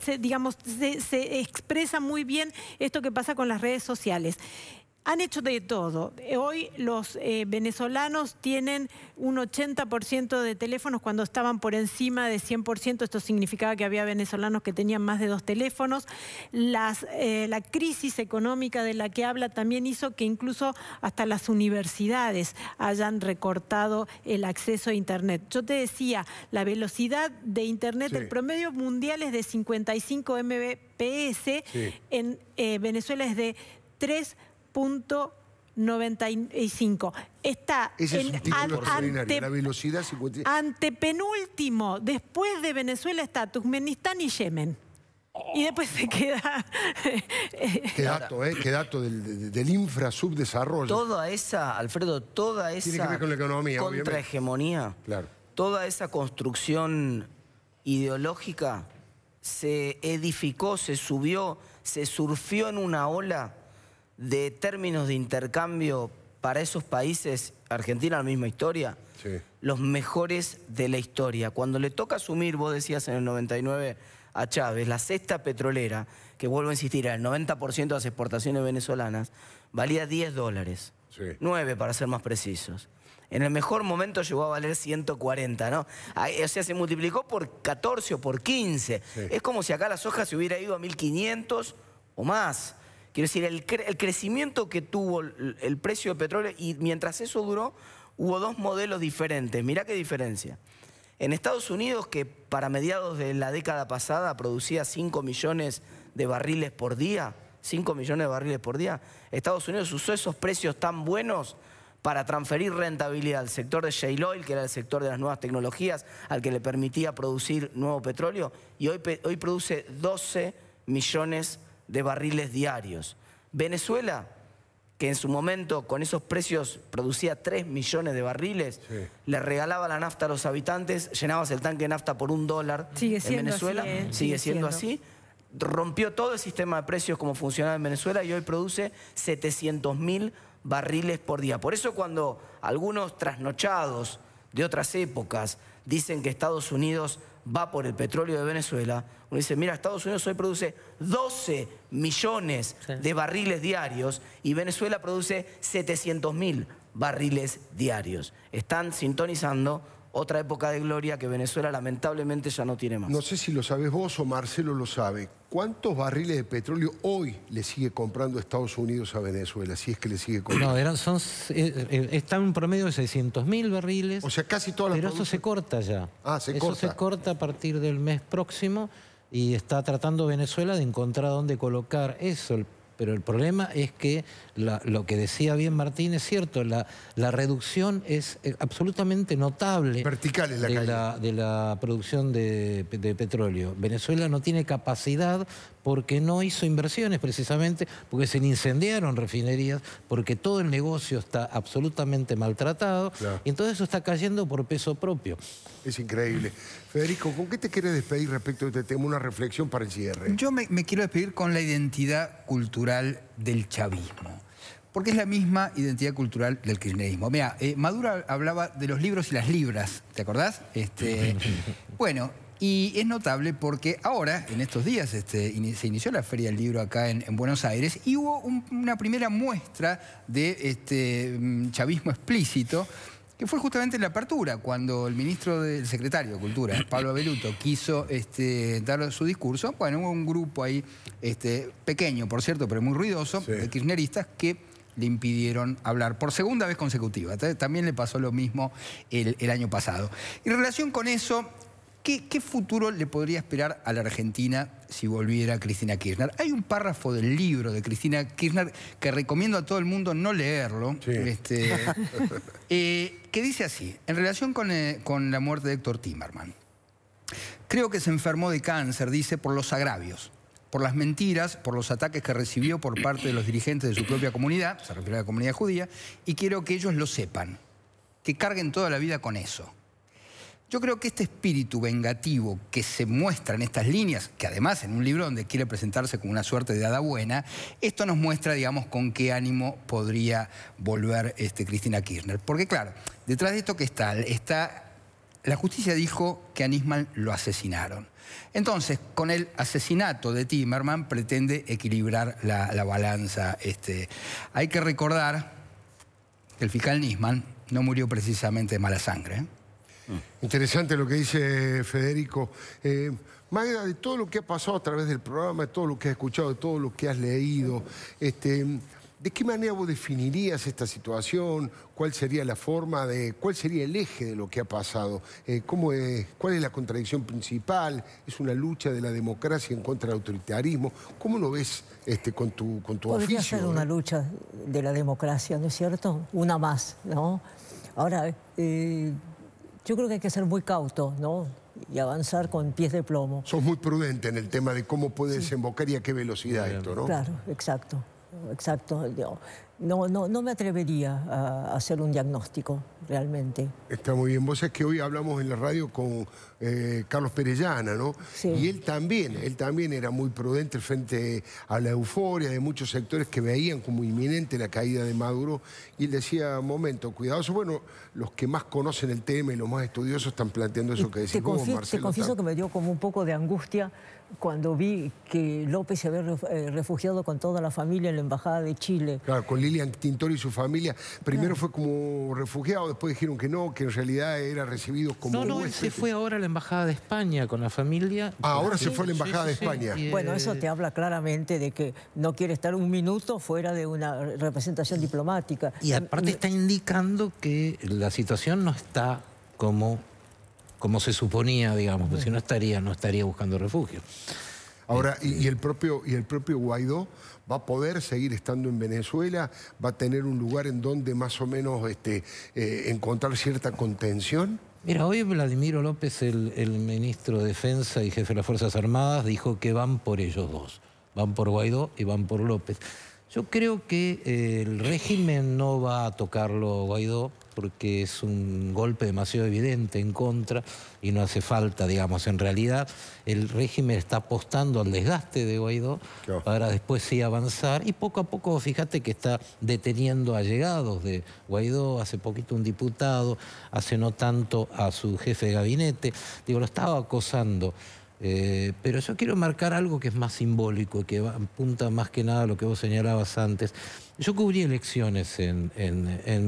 se, expresa muy bien esto que pasa con las redes sociales. Han hecho de todo. Hoy los eh, venezolanos tienen un 80% de teléfonos cuando estaban por encima de 100%. Esto significaba que había venezolanos que tenían más de dos teléfonos. Eh, la crisis económica de la que habla también hizo que incluso hasta las universidades hayan recortado el acceso a Internet. Yo te decía, la velocidad de Internet, el promedio mundial es de 55 Mbps. En eh, Venezuela es de 3 95. Está Ese es un ante, la velocidad antepenúltimo, después de Venezuela está Turkmenistán y Yemen. Oh. Y después se queda... qué dato, ¿eh? Qué dato del, del infrasubdesarrollo. Toda esa, Alfredo, toda esa... Tiene que ver con la economía, Contrahegemonía. Claro. Toda esa construcción ideológica se edificó, se subió, se surfió en una ola de términos de intercambio para esos países, Argentina la misma historia, los mejores de la historia. Cuando le toca asumir, vos decías en el 99 a Chávez, la cesta petrolera, que vuelvo a insistir, el 90% de las exportaciones venezolanas, valía 10 dólares. 9 para ser más precisos. En el mejor momento llegó a valer 140, ¿no? O sea, se multiplicó por 14 o por 15. Es como si acá las hojas se hubiera ido a 1500 o más. Quiero decir, el, crecimiento que tuvo el, precio de petróleo y mientras eso duró, hubo dos modelos diferentes. Mirá qué diferencia. En Estados Unidos, que para mediados de la década pasada producía 5 millones de barriles por día, 5 millones de barriles por día, Estados Unidos usó esos precios tan buenos para transferir rentabilidad al sector de Shale Oil, que era el sector de las nuevas tecnologías, al que le permitía producir nuevo petróleo, y hoy, hoy produce 12 millones de barriles diarios. Venezuela, que en su momento con esos precios producía 3 millones de barriles, le regalaba la nafta a los habitantes, llenabas el tanque de nafta por un dólar en Venezuela, eh, sigue, siendo, siendo, así. Rompió todo el sistema de precios como funcionaba en Venezuela y hoy produce 700 mil barriles por día. Por eso cuando algunos trasnochados de otras épocas dicen que Estados Unidos va por el petróleo de Venezuela, uno dice, mira, Estados Unidos hoy produce 12 millones de barriles diarios y Venezuela produce 700 mil barriles diarios. Están sintonizando otra época de gloria que Venezuela lamentablemente ya no tiene más. No sé si lo sabes vos o Marcelo lo sabe. ¿Cuántos barriles de petróleo hoy le sigue comprando Estados Unidos a Venezuela? Si es que le sigue comprando. No, eran, son, eh, eh, están en un promedio de 600 mil barriles. O sea, casi todas las Pero eso se corta ya. Ah, se corta. Eso se corta a partir del mes próximo y está tratando Venezuela de encontrar dónde colocar eso. El pero el problema es que lo que decía bien Martín es cierto, la, reducción es eh, absolutamente notable de, La, producción de petróleo. Venezuela no tiene capacidad porque no hizo inversiones precisamente, porque se incendiaron refinerías, porque todo el negocio está absolutamente maltratado, y entonces eso está cayendo por peso propio. Es increíble. Federico, ¿con qué te quieres despedir respecto a este tema? Una reflexión para el cierre. Yo me, quiero despedir con la identidad cultural del chavismo porque es la misma identidad cultural del kirchnerismo. Mira, eh, Maduro hablaba de los libros y las libras, ¿te acordás? Este, bueno, y es notable porque ahora, en estos días, este, se inició la Feria del Libro acá en, Buenos Aires y hubo una primera muestra de este, mm, chavismo explícito que fue justamente en la apertura, cuando el ministro del secretario de Cultura, Pablo Beluto, quiso este, dar su discurso. Bueno, hubo un grupo ahí, pequeño, por cierto, pero muy ruidoso, de kirchneristas que le impidieron hablar por segunda vez consecutiva. También le pasó lo mismo el, año pasado. Y en relación con eso, ¿Qué, futuro le podría esperar a la Argentina si volviera Cristina Kirchner? Hay un párrafo del libro de Cristina Kirchner que recomiendo a todo el mundo no leerlo, este, eh, que dice así, en relación eh, con, la muerte de Héctor Timerman. Creo que se enfermó de cáncer, dice, por los agravios, por las mentiras, por los ataques que recibió por parte de los dirigentes de su propia comunidad, se refiere a la comunidad judía, y quiero que ellos lo sepan, que carguen toda la vida con eso yo creo que este espíritu vengativo que se muestra en estas líneas, que además en un libro donde quiere presentarse como una suerte de hada buena, esto nos muestra, digamos, con qué ánimo podría volver este, Cristina Kirchner. Porque claro, detrás de esto que está, está la justicia dijo que a Nisman lo asesinaron. Entonces, con el asesinato de Timerman pretende equilibrar la, balanza. Este. Hay que recordar que el fiscal Nisman no murió precisamente de mala sangre. ¿eh? Interesante lo que dice Federico. Eh, allá de todo lo que ha pasado a través del programa, de todo lo que has escuchado, de todo lo que has leído, este, ¿de qué manera vos definirías esta situación? ¿Cuál sería la forma de, cuál sería el eje de lo que ha pasado? Eh, ¿cómo es, ¿Cuál es la contradicción principal? ¿Es una lucha de la democracia en contra del autoritarismo? ¿Cómo lo ves este, con tu, con tu Podría ser una eh? lucha de la democracia, ¿no es cierto? Una más, ¿no? Ahora, eh, yo creo que hay que ser muy cauto, ¿no? Y avanzar con pies de plomo. Sos muy prudente en el tema de cómo puede desembocar y a qué velocidad esto, ¿no? Claro, exacto exacto. No, no, no me atrevería a hacer un diagnóstico, realmente. Está muy bien. Vos es que hoy hablamos en la radio con eh, Carlos Perellana, ¿no? Y él también, él también era muy prudente frente a la euforia de muchos sectores que veían como inminente la caída de Maduro. Y él decía, momento, cuidadoso. Bueno, los que más conocen el tema y los más estudiosos están planteando eso que decís te confieso que me dio como un poco de angustia cuando vi que López se había eh, refugiado con toda la familia en la Embajada de Chile. Claro, con Lilian Tintori y su familia. Primero fue como refugiado, después dijeron que no, que en realidad era recibido como... No, no, se fue ahora a la Embajada de España con la familia. Ah, ahora se fue a la Embajada de España. bueno, eso eh, te habla claramente de que no quiere estar un minuto fuera de una representación diplomática. Y aparte está indicando que la situación no está como como se suponía, digamos, porque si no estaría, no estaría buscando refugio. Ahora, este, y, el propio, y el propio Guaidó va a poder seguir estando en Venezuela, va a tener un lugar en donde más o menos este, eh, encontrar cierta contención. Mira, hoy Vladimiro López, el, ministro de Defensa y jefe de las Fuerzas Armadas, dijo que van por ellos dos, van por Guaidó y van por López. Yo creo que eh, el régimen no va a tocarlo Guaidó, porque es un golpe demasiado evidente en contra y no hace falta, digamos. En realidad, el régimen está apostando al desgaste de Guaidó para después sí avanzar y poco a poco, fíjate que está deteniendo allegados de Guaidó, hace poquito un diputado, hace no tanto a su jefe de gabinete, digo, lo estaba acosando. Eh, pero yo quiero marcar algo que es más simbólico, que apunta más que nada a lo que vos señalabas antes yo cubrí elecciones en,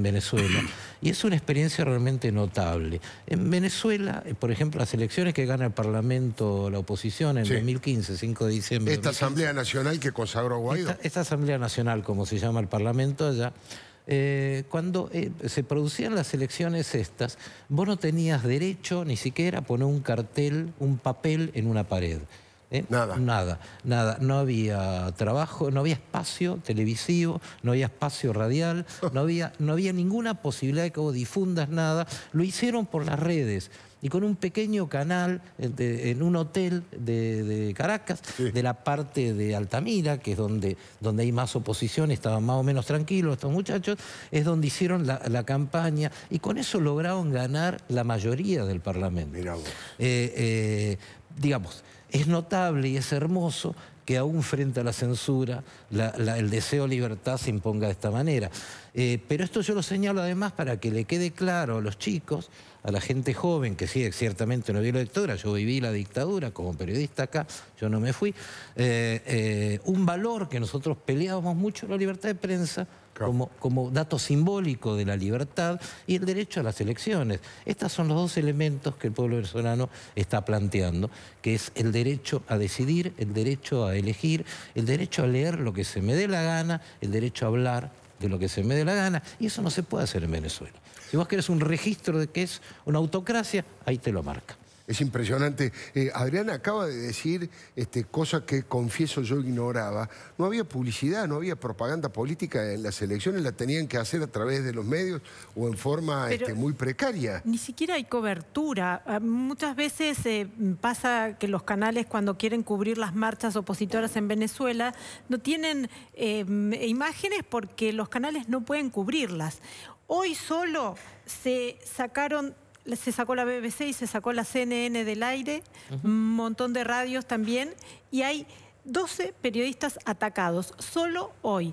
Venezuela y es una experiencia realmente notable. En Venezuela, por ejemplo, las elecciones que gana el Parlamento, la oposición, en 2015, 5 de diciembre. Esta Asamblea Nacional que consagró Guaidó. Esta, Asamblea Nacional, como se llama el Parlamento allá. Eh, cuando eh, se producían las elecciones estas, vos no tenías derecho ni siquiera a poner un cartel, un papel en una pared. ¿eh? Nada. Nada, nada. No había trabajo, no había espacio televisivo, no había espacio radial, oh. no había, no había ninguna posibilidad de que vos difundas nada. Lo hicieron por las redes y con un pequeño canal eh, en un hotel de, Caracas, de la parte de Altamira, que es donde, donde hay más oposición, estaban más o menos tranquilos estos muchachos, es donde hicieron la, campaña y con eso lograron ganar la mayoría del Parlamento. Mirá eh, digamos, es notable y es hermoso que aún frente a la censura el deseo de libertad se imponga de esta manera. Eh, pero esto yo lo señalo además para que le quede claro a los chicos, a la gente joven, que sí, ciertamente no vi la dictadura, yo viví la dictadura como periodista acá, yo no me fui, eh, eh, un valor que nosotros peleábamos mucho, la libertad de prensa, como, dato simbólico de la libertad y el derecho a las elecciones. Estos son los dos elementos que el pueblo venezolano está planteando, que es el derecho a decidir, el derecho a elegir, el derecho a leer lo que se me dé la gana, el derecho a hablar de lo que se me dé la gana, y eso no se puede hacer en Venezuela. Si vos querés un registro de que es una autocracia, ahí te lo marca. Es impresionante. Eh, Adriana acaba de decir este, cosas que confieso yo ignoraba. No había publicidad, no había propaganda política en las elecciones, la tenían que hacer a través de los medios o en forma este, muy precaria. Ni siquiera hay cobertura. Ah, muchas veces eh, pasa que los canales cuando quieren cubrir las marchas opositoras en Venezuela no tienen eh, imágenes porque los canales no pueden cubrirlas. Hoy solo se sacaron se sacó la BBC y se sacó la CNN del aire, un montón de radios también, y hay 12 periodistas atacados, solo hoy.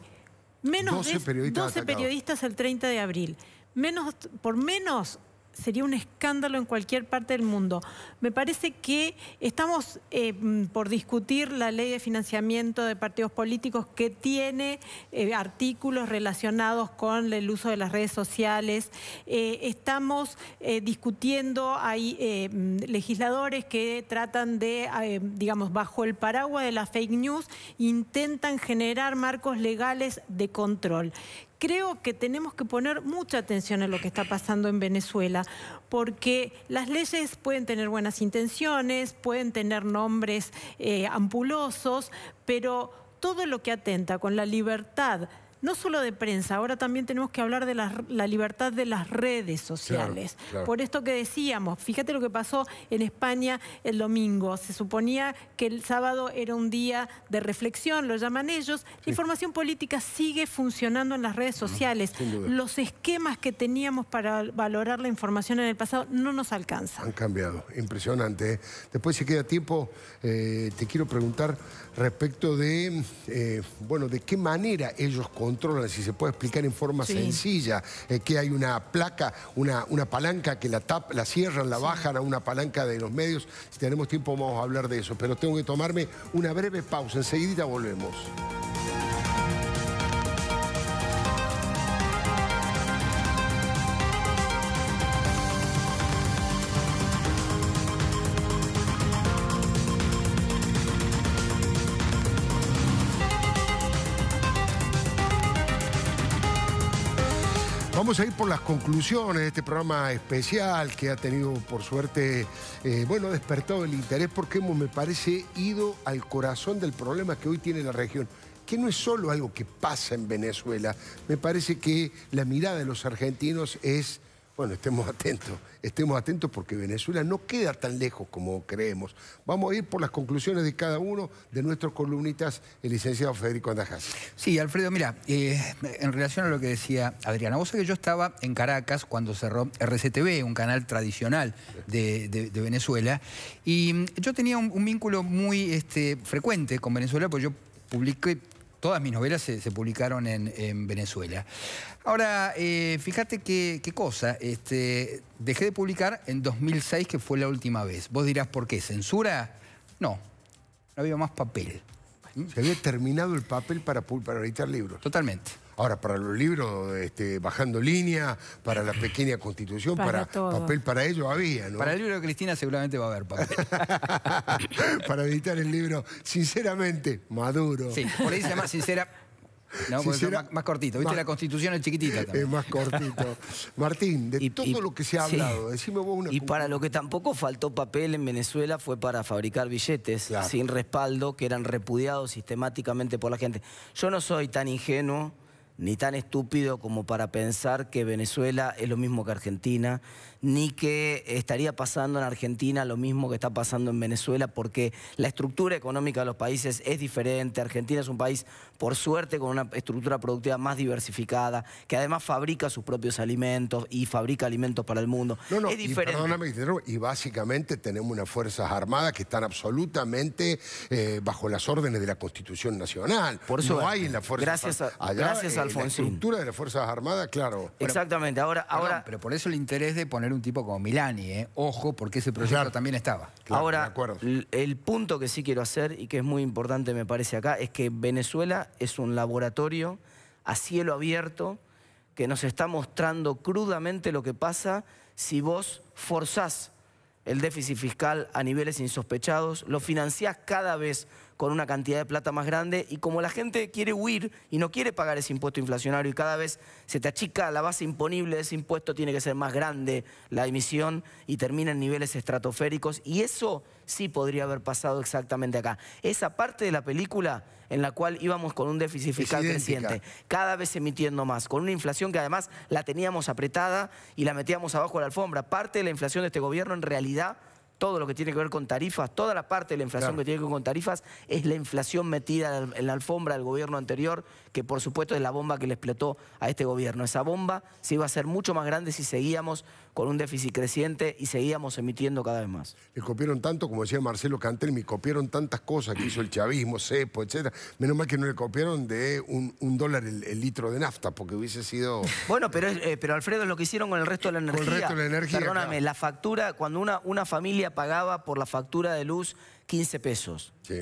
Menos 12 periodistas, 12 periodistas el 30 de abril. Menos, por menos sería un escándalo en cualquier parte del mundo. Me parece que estamos eh, por discutir la ley de financiamiento de partidos políticos que tiene eh, artículos relacionados con el uso de las redes sociales. Eh, estamos discutiendo, hay legisladores que tratan de, digamos, bajo el paraguas de la fake news, intentan generar marcos legales de control creo que tenemos que poner mucha atención a lo que está pasando en Venezuela, porque las leyes pueden tener buenas intenciones, pueden tener nombres eh, ampulosos, pero todo lo que atenta con la libertad no solo de prensa, ahora también tenemos que hablar de la, libertad de las redes sociales. Por esto que decíamos, fíjate lo que pasó en España el domingo. Se suponía que el sábado era un día de reflexión, lo llaman ellos. La información política sigue funcionando en las redes sociales. Los esquemas que teníamos para valorar la información en el pasado no nos alcanzan. Han cambiado, impresionante. ¿eh? Después, si queda tiempo, eh, te quiero preguntar respecto de, eh, bueno, de qué manera ellos si se puede explicar en forma sencilla, eh, que hay una placa, una, una palanca que la, la cierran, la bajan a una palanca de los medios. Si tenemos tiempo vamos a hablar de eso, pero tengo que tomarme una breve pausa, enseguida volvemos. Vamos a ir por las conclusiones de este programa especial que ha tenido, por suerte, eh, bueno, despertado el interés porque hemos, me parece, ido al corazón del problema que hoy tiene la región que no es solo algo que pasa en Venezuela. Me parece que la mirada de los argentinos es bueno, estemos atentos, estemos atentos porque Venezuela no queda tan lejos como creemos. Vamos a ir por las conclusiones de cada uno de nuestros columnistas, el licenciado Federico Andajas. Sí, Alfredo, mira, eh, en relación a lo que decía Adriana, vos sabés que yo estaba en Caracas cuando cerró RCTV, un canal tradicional de, Venezuela, y yo tenía un, vínculo muy este, frecuente con Venezuela, porque yo publiqué todas mis novelas se, publicaron en, Venezuela. Ahora, eh, fíjate qué, cosa. Este, dejé de publicar en 2006, que fue la última vez. Vos dirás, ¿por qué? ¿Censura? No, no había más papel. Se había terminado el papel para, para editar libros. Totalmente. Ahora, para los libros, este, bajando línea, para la pequeña constitución, para, papel para ello había, Para el libro de Cristina seguramente va a haber papel. para editar el libro, sinceramente, maduro. Sí, por ahí se más sincera. No, más, cortito. Viste, la Constitución es chiquitita Es más cortito. Martín, de todo lo que se ha hablado, decime vos una... Y para lo que tampoco faltó papel en Venezuela fue para fabricar billetes sin respaldo, que eran repudiados sistemáticamente por la gente. Yo no soy tan ingenuo ni tan estúpido como para pensar que Venezuela es lo mismo que Argentina, ni que estaría pasando en Argentina lo mismo que está pasando en Venezuela, porque la estructura económica de los países es diferente. Argentina es un país, por suerte, con una estructura productiva más diversificada, que además fabrica sus propios alimentos y fabrica alimentos para el mundo. No, no, es diferente. Y, básicamente tenemos unas Fuerzas Armadas que están absolutamente eh, bajo las órdenes de la Constitución Nacional. Por eso no hay en la fuerza gracias gracias a eh, la estructura de las Fuerzas Armadas, claro. Exactamente. Ahora, ahora... pero por eso el interés de poner un tipo como Milani, ¿eh? Ojo, porque ese proyecto también estaba. Ahora, el punto que sí quiero hacer y que es muy importante me parece acá es que Venezuela es un laboratorio a cielo abierto que nos está mostrando crudamente lo que pasa si vos forzás el déficit fiscal a niveles insospechados, lo financiás cada vez con una cantidad de plata más grande y como la gente quiere huir y no quiere pagar ese impuesto inflacionario y cada vez se te achica la base imponible de ese impuesto, tiene que ser más grande la emisión y termina en niveles estratosféricos y eso sí podría haber pasado exactamente acá. Esa parte de la película en la cual íbamos con un déficit fiscal creciente, cada vez emitiendo más, con una inflación que además la teníamos apretada y la metíamos abajo de la alfombra. Parte de la inflación de este gobierno en realidad todo lo que tiene que ver con tarifas, toda la parte de la inflación que tiene que ver con tarifas es la inflación metida en la alfombra del gobierno anterior, que por supuesto es la bomba que le explotó a este gobierno. Esa bomba se iba a hacer mucho más grande si seguíamos con un déficit creciente y seguíamos emitiendo cada vez más. le copiaron tanto, como decía Marcelo Cantel, me copiaron tantas cosas que hizo el chavismo, cepo, etc. Menos mal que no le copiaron de un, dólar el, litro de nafta, porque hubiese sido... Bueno, pero, eh, pero Alfredo, lo que hicieron con el resto de la energía... Con el resto de la energía, Perdóname, la factura, cuando una, una familia pagaba por la factura de luz 15 pesos. Sí.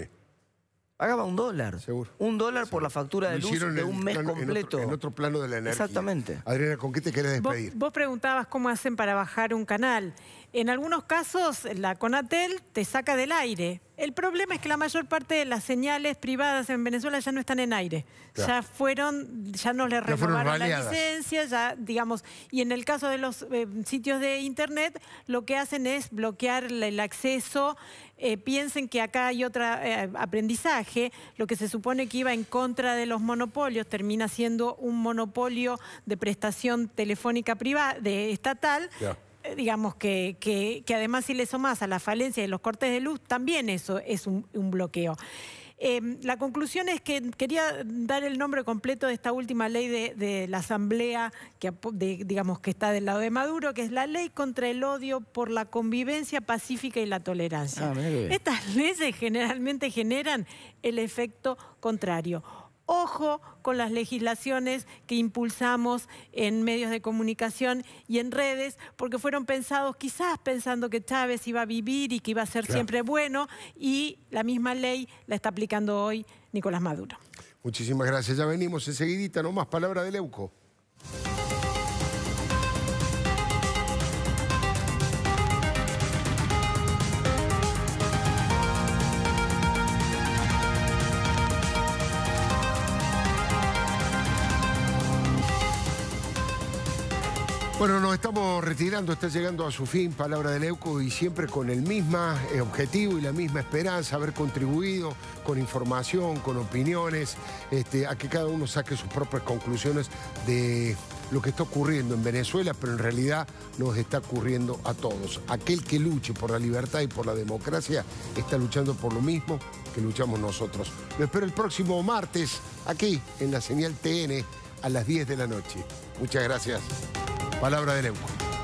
Pagaba un dólar. Seguro. Un dólar por la factura de luz de un mes completo. En otro, plano de la energía. Exactamente. Adriana, ¿con qué te querés despedir? vos preguntabas cómo hacen para bajar un canal. En algunos casos, la Conatel te saca del aire. El problema es que la mayor parte de las señales privadas en Venezuela ya no están en aire. Ya fueron, ya no le reformaron la licencia, ya, digamos. Y en el caso de los eh, sitios de Internet, lo que hacen es bloquear el acceso. Eh, piensen que acá hay otro eh, aprendizaje. Lo que se supone que iba en contra de los monopolios termina siendo un monopolio de prestación telefónica privada, de estatal. Eh, digamos que, además si le sumas a la falencia de los cortes de luz, también eso es un, bloqueo. Em, la conclusión es que quería dar el nombre completo de esta última ley de, la Asamblea, que digamos que está del lado de Maduro, que es la ley contra el odio por la convivencia pacífica y la tolerancia. Ah, Estas leyes generalmente generan el efecto contrario ojo con las legislaciones que impulsamos en medios de comunicación y en redes, porque fueron pensados quizás pensando que Chávez iba a vivir y que iba a ser siempre bueno, y la misma ley la está aplicando hoy Nicolás Maduro. Muchísimas gracias. Ya venimos enseguidita, No más palabra de Leuco. Bueno, nos estamos retirando, está llegando a su fin Palabra del Euco y siempre con el mismo eh, objetivo y la misma esperanza, haber contribuido con información, con opiniones, este, a que cada uno saque sus propias conclusiones de lo que está ocurriendo en Venezuela, pero en realidad nos está ocurriendo a todos. Aquel que luche por la libertad y por la democracia está luchando por lo mismo que luchamos nosotros. Lo espero el próximo martes aquí en la señal TN a las 10 de la noche. Muchas gracias. Palabra de lengua.